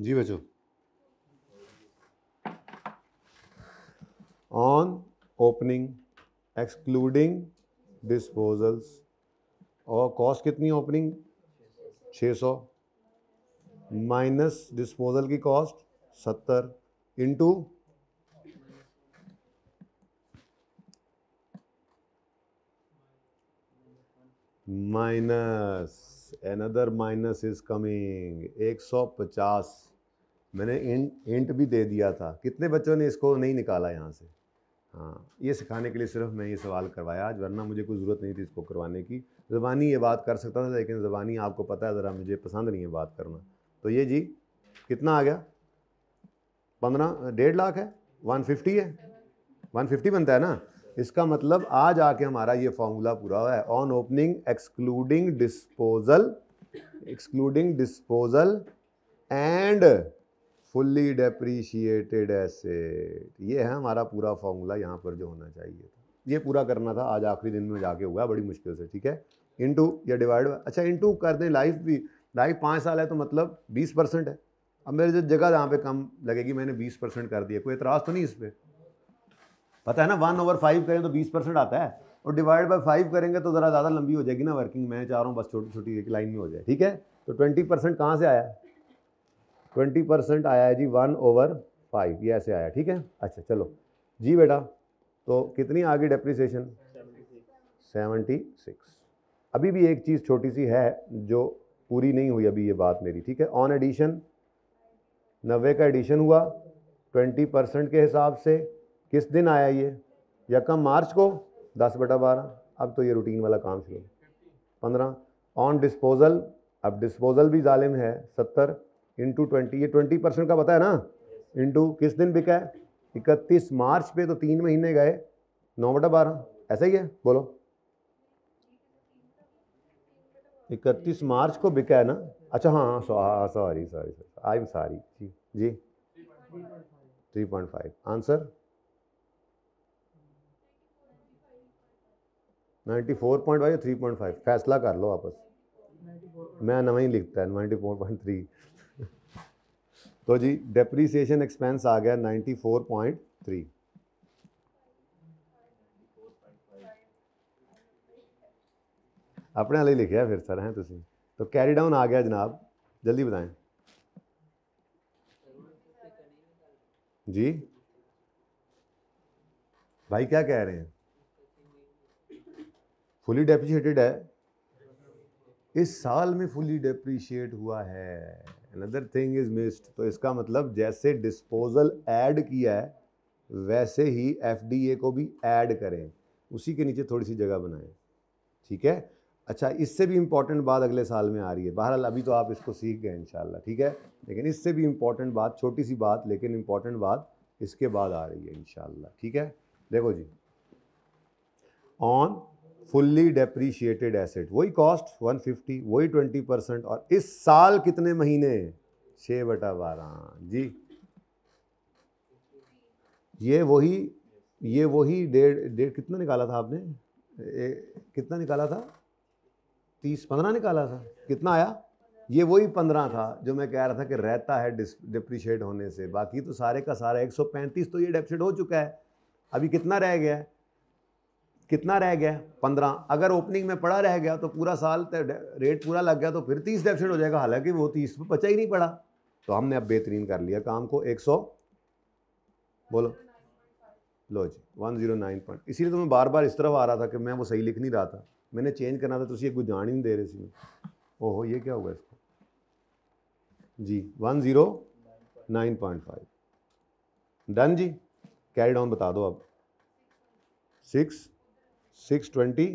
Speaker 1: जी बच्चों ऑन ओपनिंग एक्सक्लूडिंग डिस्पोजल्स और कॉस्ट कितनी ओपनिंग 600 माइनस डिस्पोजल की cost 70 into minus another minus is coming 150 मैंने इंट इंट भी दे दिया था कितने बच्चों ने इसको नहीं निकाला यहाँ से हाँ ये सिखाने के लिए सिर्फ मैं ये सवाल करवाया आज वरना मुझे कोई ज़रूरत नहीं थी इसको करवाने की ज़बानी ये बात कर सकता था लेकिन ज़बानी आपको पता है ज़रा मुझे पसंद नहीं है बात करना तो ये जी कितना आ गया पंद्रह डेढ़ लाख है वन फिफ्टी है वन फिफ्टी बनता है ना इसका मतलब आज आके हमारा ये फॉर्मूला पूरा हुआ है on opening excluding disposal excluding disposal and fully depreciated asset ये है हमारा पूरा फार्मूला यहाँ पर जो होना चाहिए था ये पूरा करना था आज आखिरी दिन में जाके हुआ बड़ी मुश्किल से ठीक है टू या डिवाइड अच्छा टू कर दें लाइफ भी लाइफ पाँच साल है तो मतलब बीस परसेंट है अब मेरे जो जगह जहाँ पे कम लगेगी मैंने बीस परसेंट कर दिया कोई एतराज़ तो नहीं इस पर पता है ना वन ओवर फाइव करें तो बीस परसेंट आता है और डिवाइड बाई फाइव करेंगे तो ज़रा ज़्यादा लंबी हो जाएगी ना वर्किंग मैं चाह रहा हूँ बस छोटी छोटी एक लाइन में हो जाए ठीक है तो ट्वेंटी परसेंट कहाँ से आया ट्वेंटी परसेंट आया है जी वन ओवर फाइव ये ऐसे आया ठीक है अच्छा चलो जी बेटा तो कितनी आ गई डेप्रिसिएशन सेवेंटी सिक्स अभी भी एक चीज़ छोटी सी है जो पूरी नहीं हुई अभी ये बात मेरी ठीक है ऑन एडिशन नब्बे का एडिशन हुआ ट्वेंटी परसेंट के हिसाब से किस दिन आया ये या कम मार्च को दस बटा बारह अब तो ये रूटीन वाला काम शुरू पंद्रह ऑन डिस्पोज़ल अब डिस्पोज़ल भी जालिम है सत्तर इंटू ट्वेंटी ये ट्वेंटी परसेंट का बताया ना इंटू किस दिन बिका है इकतीस मार्च पे तो तीन महीने गए नौ बटा बारह ऐसा ही है बोलो इकतीस मार्च को बिका है ना अच्छा हाँ sorry sorry I am sorry जी जी three point five answer ninety four point five या थ्री पॉइंट फाइव फैसला कर लो आपस मैं नवा ही लिखता है नाइन्टी फोर पॉइंट थ्री तो जी डेप्रीसिएशन एक्सपेंस आ गया 94.3 अपने वाले लिखे फिर सर हैं तुम तो कैरी डाउन आ गया जनाब जल्दी बताएं जी भाई क्या कह रहे हैं फुली डेप्रिशिएटेड है इस साल में फुली डेप्रिशिएट हुआ है अनदर थिंग इज़ मिस्ड तो इसका मतलब जैसे डिस्पोजल ऐड किया है वैसे ही ए को भी ऐड करें उसी के नीचे थोड़ी सी जगह बनाएं ठीक है अच्छा इससे भी इम्पॉर्टेंट बात अगले साल में आ रही है बहरहाल अभी तो आप इसको सीख गए इन ठीक है लेकिन इससे भी इम्पॉर्टेंट बात छोटी सी बात लेकिन इम्पॉर्टेंट बात इसके बाद आ रही है इन ठीक है देखो जी ऑन फुल्ली डेप्रीशिएटेड एसेट वही कॉस्ट 150 वही 20 परसेंट और इस साल कितने महीने छः बटा बारह जी ये वही ये वही डेढ़ डेढ़ कितना निकाला था आपने ए, कितना निकाला था तीस पंद्रह निकाला था कितना आया ये वही पंद्रह था जो मैं कह रहा था कि रहता है डिप्रिशिएट होने से बाकी तो सारे का सारा एक सौ पैंतीस तो ये डेप्रिशिएट हो चुका है अभी कितना रह गया है कितना रह गया पंद्रह अगर ओपनिंग में पड़ा रह गया तो पूरा साल रेट तो पूरा लग गया तो फिर तीस डेफिसिट हो जाएगा हालांकि वो तीस पे बचा ही नहीं पड़ा तो हमने अब बेहतरीन कर लिया काम को एक सौ बोलो लो जी वन जीरो नाइन पॉइंट इसीलिए तो मैं बार बार इस तरफ आ रहा था कि मैं वो सही लिख नहीं रहा था मैंने चेंज करना था तो ये कुछ जान ही नहीं दे रहे थे ओहो ये क्या होगा इसको जी one zero nine point five done जी कैरी डाउन बता दो अब सिक्स सिक्स ट्वेंटी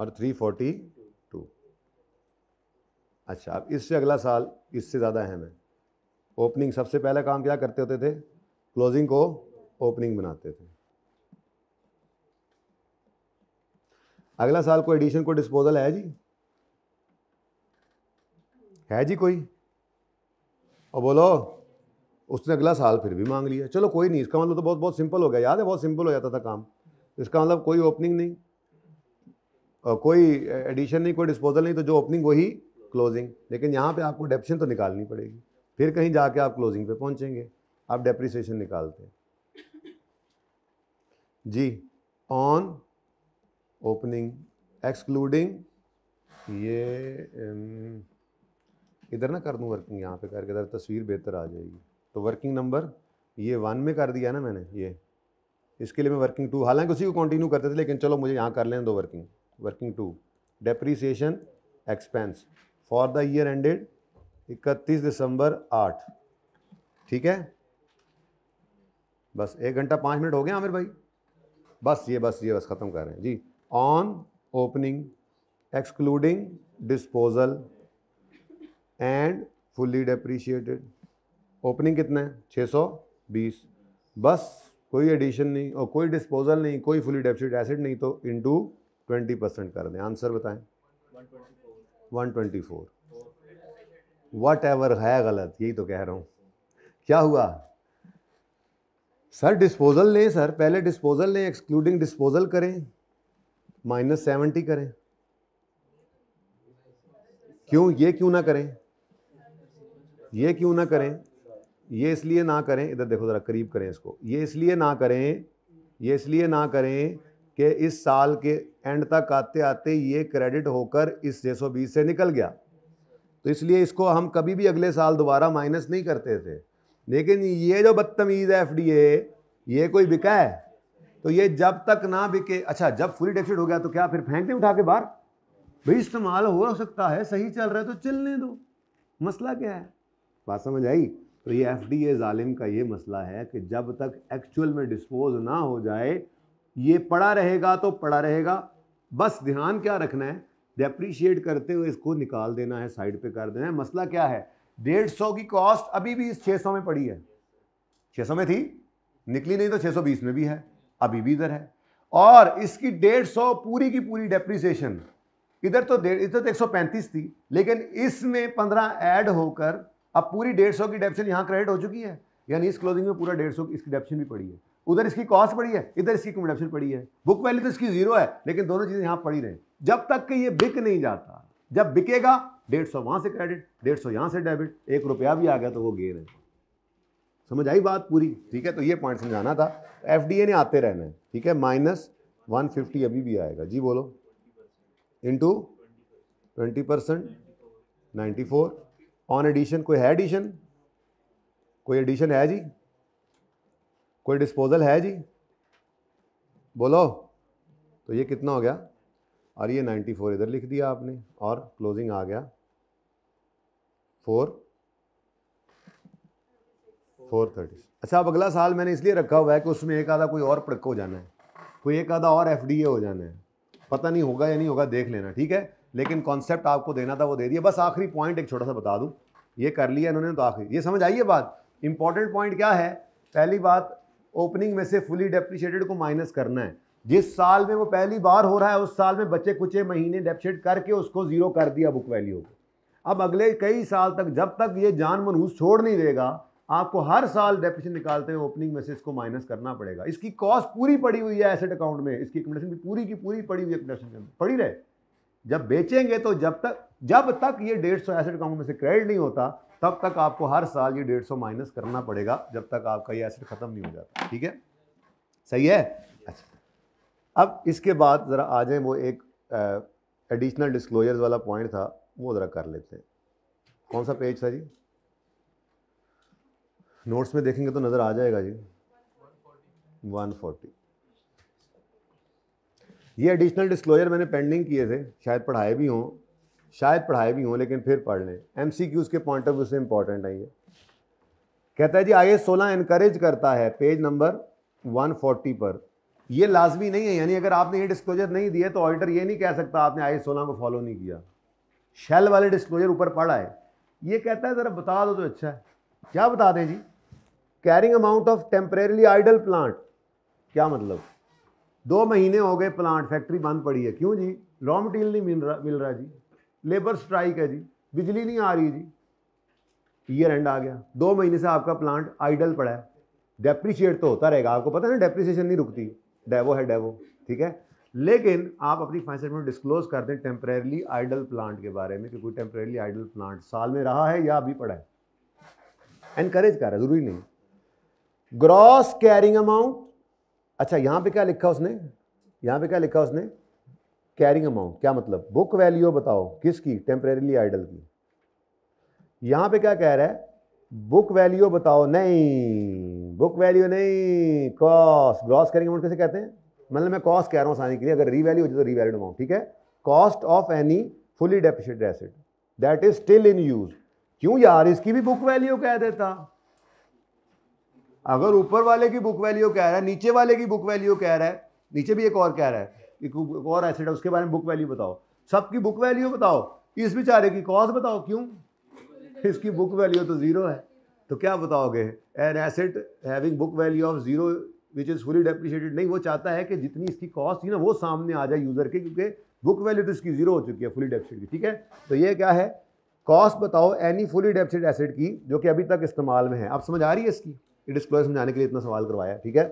Speaker 1: और थ्री फोर्टी टू अच्छा अब इससे अगला साल इससे ज़्यादा अहम है ओपनिंग सबसे पहला काम क्या करते होते थे क्लोजिंग को ओपनिंग बनाते थे अगला साल को एडिशन को डिस्पोजल है जी है जी कोई और बोलो उसने अगला साल फिर भी मांग लिया चलो कोई नहीं इसका मतलब तो बहुत बहुत सिंपल हो गया याद है बहुत सिंपल हो जाता था काम इसका मतलब कोई ओपनिंग नहीं और कोई एडिशन नहीं कोई डिस्पोजल नहीं तो जो ओपनिंग वही क्लोजिंग लेकिन यहाँ पे आपको डेप्शन तो निकालनी पड़ेगी फिर कहीं जाके आप क्लोजिंग पे पहुँचेंगे आप डेप्रिसिएशन निकालते जी ऑन ओपनिंग एक्सक्लूडिंग ये इधर ना कर दूँ वर्किंग यहाँ पे करके इधर तस्वीर बेहतर आ जाएगी तो वर्किंग नंबर ये वन में कर दिया ना मैंने ये इसके लिए मैं वर्किंग टू हालांकि उसी को कंटिन्यू करते थे लेकिन चलो मुझे यहाँ कर लें दो working working two depreciation expense for the year ended इकतीस दिसंबर आठ ठीक है बस एक घंटा पाँच मिनट हो गया आमिर भाई बस ये बस ये बस ख़त्म कर रहे हैं जी on opening excluding disposal and fully depreciated opening कितना है छः सौ बीस बस कोई एडिशन नहीं और कोई डिस्पोजल नहीं कोई फुली डेफिसिट एसिड नहीं तो इन टू ट्वेंटी परसेंट कर दें आंसर बताएं one twenty four whatever है गलत यही तो कह रहा हूँ क्या हुआ सर डिस्पोजल लें सर पहले डिस्पोजल लें एक्सक्लूडिंग डिस्पोजल करें माइनस सेवेंटी करें क्यों ये क्यों ना करें ये क्यों ना करें ये इसलिए ना करें इधर देखो ज़रा करीब करें इसको ये इसलिए ना करें ये इसलिए ना करें कि इस साल के एंड तक आते आते ये क्रेडिट होकर इस छः सौ बीस से निकल गया तो इसलिए इसको हम कभी भी अगले साल दोबारा माइनस नहीं करते थे लेकिन ये जो बदतमीज़ है एफ डी ए ये कोई बिका है तो ये जब तक ना बिके अच्छा जब फुली डेफिट हो गया तो क्या फिर फेंक दें उठा के बाहर भाई इस्तेमाल हो सकता है सही चल रहा है तो चलने दो मसला क्या है बात समझ आई तो ये एफ डी ए ालिम का ये मसला है कि जब तक एक्चुअल में डिस्पोज ना हो जाए ये पड़ा रहेगा तो पड़ा रहेगा बस ध्यान क्या रखना है डेप्रीशिएट करते हुए इसको निकाल देना है साइड पे कर देना है मसला क्या है डेढ़ सौ की कॉस्ट अभी भी इस छः सौ में पड़ी है छः सौ में थी निकली नहीं तो छः सौ बीस में भी है अभी भी इधर है और इसकी डेढ़ सौ पूरी की पूरी डेप्रीसीशन इधर तो डेढ़ इधर तो एक सौ पैंतीस थी लेकिन इसमें पंद्रह ऐड होकर अब पूरी डेढ़ सौ की डेप्शन यहाँ क्रेडिट हो चुकी है यानी इस क्लोजिंग में पूरा डेढ़ सौ इसकी डेप्शन भी पड़ी है उधर इसकी कॉस्ट पड़ी है इधर इसकी कंडप्शन पड़ी है बुक वैल्यू तो इसकी जीरो है लेकिन दोनों चीज़ें यहाँ पड़ी रहे जब तक कि ये बिक नहीं जाता जब बिकेगा डेढ़ सौ वहाँ से क्रेडिट डेढ़ सौ यहाँ से डेबिट एक रुपया भी आ गया तो वो गेर है समझ आई बात पूरी ठीक है तो ये पॉइंट समझाना था एफ ने आते रहना है ठीक है माइनस वन फिफ्टी अभी भी आएगा जी बोलो into twenty percent ninety four on addition कोई है एडिशन कोई एडिशन है जी कोई डिस्पोजल है जी बोलो तो ये कितना हो गया और ये 94 इधर लिख दिया आपने और क्लोजिंग आ गया फोर फोर थर्टी अच्छा अब अगला साल मैंने इसलिए रखा हुआ है कि उसमें एक आधा कोई और प्रक हो जाना है कोई एक आधा और एफ हो जाना है पता नहीं होगा या नहीं होगा देख लेना ठीक है लेकिन कॉन्सेप्ट आपको देना था वो दे दिया बस आखिरी पॉइंट एक छोटा सा बता दूँ ये कर लिया इन्होंने तो आखिरी ये समझ आई है बात इंपॉर्टेंट पॉइंट क्या है पहली बात ओपनिंग में से फुली डेप्रिशिएटेड को माइनस करना है जिस साल में वो पहली बार हो रहा है उस साल में बच्चे कुछ महीने डेप्रिशिएट करके उसको ज़ीरो कर दिया बुक वैल्यू को अब अगले कई साल तक जब तक ये जान मनहूस छोड़ नहीं देगा आपको हर साल डेप्रिशन निकालते हुए ओपनिंग में से इसको माइनस करना पड़ेगा इसकी कॉस्ट पूरी पड़ी हुई है एसेट अकाउंट में इसकी एकोमोडेशन भी पूरी की पूरी पड़ी हुई है पड़ी रहे जब बेचेंगे तो जब तक जब तक ये डेढ़ सौ एसेट अकाउंट में से क्रेडिट नहीं होता तब तक आपको हर साल ये डेढ़ सौ माइनस करना पड़ेगा जब तक आपका ये एसेट ख़त्म नहीं हो जाता ठीक है सही है अच्छा अब इसके बाद ज़रा आ जाए वो एक एडिशनल डिस्क्लोजर्स वाला पॉइंट था वो ज़रा कर लेते हैं कौन सा पेज था जी नोट्स में देखेंगे तो नज़र आ जाएगा जी वन फोर्टी ये एडिशनल डिस्क्लोजर मैंने पेंडिंग किए थे शायद पढ़ाए भी हों शायद पढ़ाए भी हों लेकिन फिर पढ़ लें एम सी के पॉइंट ऑफ व्यू से इंपॉर्टेंट है ये कहता है जी आई एस इनकरेज इनक्रेज करता है पेज नंबर वन फोर्टी पर ये लाजमी नहीं है यानी अगर आपने ये डिस्क्लोजर नहीं दिया तो ऑडिटर ये नहीं कह सकता आपने आई एस सोलह को फॉलो नहीं किया शेल वाले डिस्क्लोजर ऊपर पढ़ा है ये कहता है ज़रा बता दो तो अच्छा है क्या बता दें जी carrying amount of temporarily idle plant क्या मतलब दो महीने हो गए प्लांट फैक्ट्री बंद पड़ी है क्यों जी रॉ मटेरियल नहीं मिल रहा मिल रहा जी लेबर स्ट्राइक है जी बिजली नहीं आ रही जी ईयर एंड आ गया दो महीने से आपका प्लांट आइडल पड़ा है डेप्रीशिएट तो होता रहेगा आपको पता है ना डेप्रीशिएशन नहीं रुकती डेवो है डेवो ठीक है लेकिन आप अपनी फाइनेंस में डिस्क्लोज कर दें टेम्परेली आइडल प्लांट के बारे में कि कोई टेम्परेली आइडल प्लांट साल में रहा है या अभी पड़ा है एनकरेज कर रहा है ज़रूरी नहीं ग्रॉस कैरिंग अमाउंट अच्छा यहाँ पे क्या लिखा उसने यहाँ पे क्या लिखा उसने कैरिंग अमाउंट क्या मतलब बुक वैल्यू बताओ किसकी टेम्परेली आइडल की यहाँ पे क्या कह रहा है बुक वैल्यू बताओ नहीं बुक वैल्यू नहीं कॉस्ट ग्रॉस कैरिंग अमाउंट कैसे कहते हैं मतलब मैं कॉस्ट कह रहा हूँ आसानी के लिए अगर रीवैल्यू हो जाए तो रीवैल्यूड अमाउंट ठीक है cost of any fully depreciated asset that is still in use क्यों यार इसकी भी बुक वैल्यू कह देता अगर ऊपर वाले की बुक वैल्यू कह रहा है नीचे वाले की बुक वैल्यू कह रहा है नीचे भी एक और कह रहा है एक और एसेट है उसके बारे में बुक वैल्यू बताओ सबकी बुक वैल्यू बताओ इस बेचारे की कॉज बताओ क्यों इसकी बुक वैल्यू तो ज़ीरो है तो क्या बताओगे an asset having book value of zero which is fully depreciated नहीं वो चाहता है कि जितनी इसकी कॉस्ट थी ना वो सामने आ जाए यूज़र के क्योंकि बुक वैल्यू तो इसकी ज़ीरो हो चुकी है फुली डेप्सिड की ठीक है तो ये क्या है कॉस्ट बताओ एनी फुली डेप्सिड एसेट की जो कि अभी तक इस्तेमाल में है आप समझ आ रही है इसकी इज डिस्क्लोजर समझाने के लिए इतना सवाल करवाया ठीक है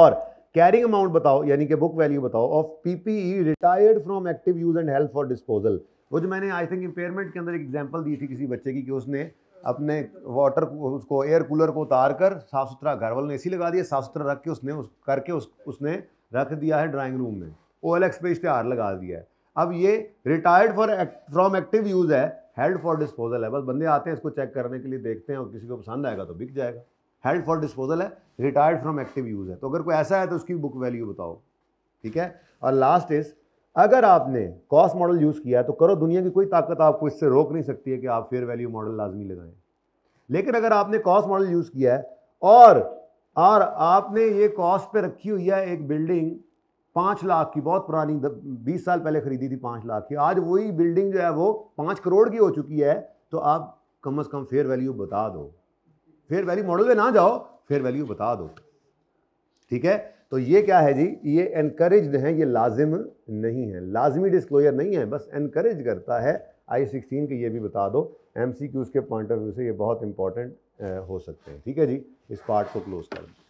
Speaker 1: और कैरिंग अमाउंट बताओ यानी कि बुक वैल्यू बताओ of PPE retired from active use and held for disposal वो जो मैंने आई थिंक इंपेयरमेंट के अंदर एग्जाम्पल दी थी किसी बच्चे की कि उसने अपने वाटर उसको एयर कूलर को उतार कर साफ़ सुथरा घर वालों ने ए लगा दिया साफ़ सुथरा रख के उसने उस करके उस उसने रख दिया है ड्राइंग रूम में ओ एल एक्स पे इश्तेहार लगा दिया है अब ये retired for from active use है हेल्ड फॉर डिस्पोजल है बस बंदे आते हैं इसको चेक करने के लिए देखते हैं और किसी को पसंद आएगा तो बिक जाएगा हेल्ड फॉर डिस्पोजल है रिटायर्ड फ्रॉम एक्टिव यूज है तो अगर कोई ऐसा है तो उसकी बुक वैल्यू बताओ ठीक है और लास्ट इज अगर आपने कॉस्ट मॉडल यूज़ किया है तो करो दुनिया की कोई ताकत आपको इससे रोक नहीं सकती है कि आप फेयर वैल्यू मॉडल लाजमी लगाएं लेकिन अगर आपने कॉस्ट मॉडल यूज़ किया है और और आपने ये कॉस्ट पे रखी हुई है एक बिल्डिंग पाँच लाख की बहुत पुरानी बीस साल पहले खरीदी थी पाँच लाख की आज वही बिल्डिंग जो है वो पाँच करोड़ की हो चुकी है तो आप कम अज़ कम फेयर वैल्यू बता दो फेयर वैल्यू मॉडल में ना जाओ फेयर वैल्यू बता दो ठीक है तो ये क्या है जी ये एनकरेज है ये लाजिम नहीं है लाजमी डिस्क्लोजर नहीं है बस एनकरेज करता है आई सिक्सटीन के ये भी बता दो एम सी के पॉइंट ऑफ व्यू से ये बहुत इंपॉर्टेंट हो सकते हैं ठीक है जी इस पार्ट को क्लोज कर दो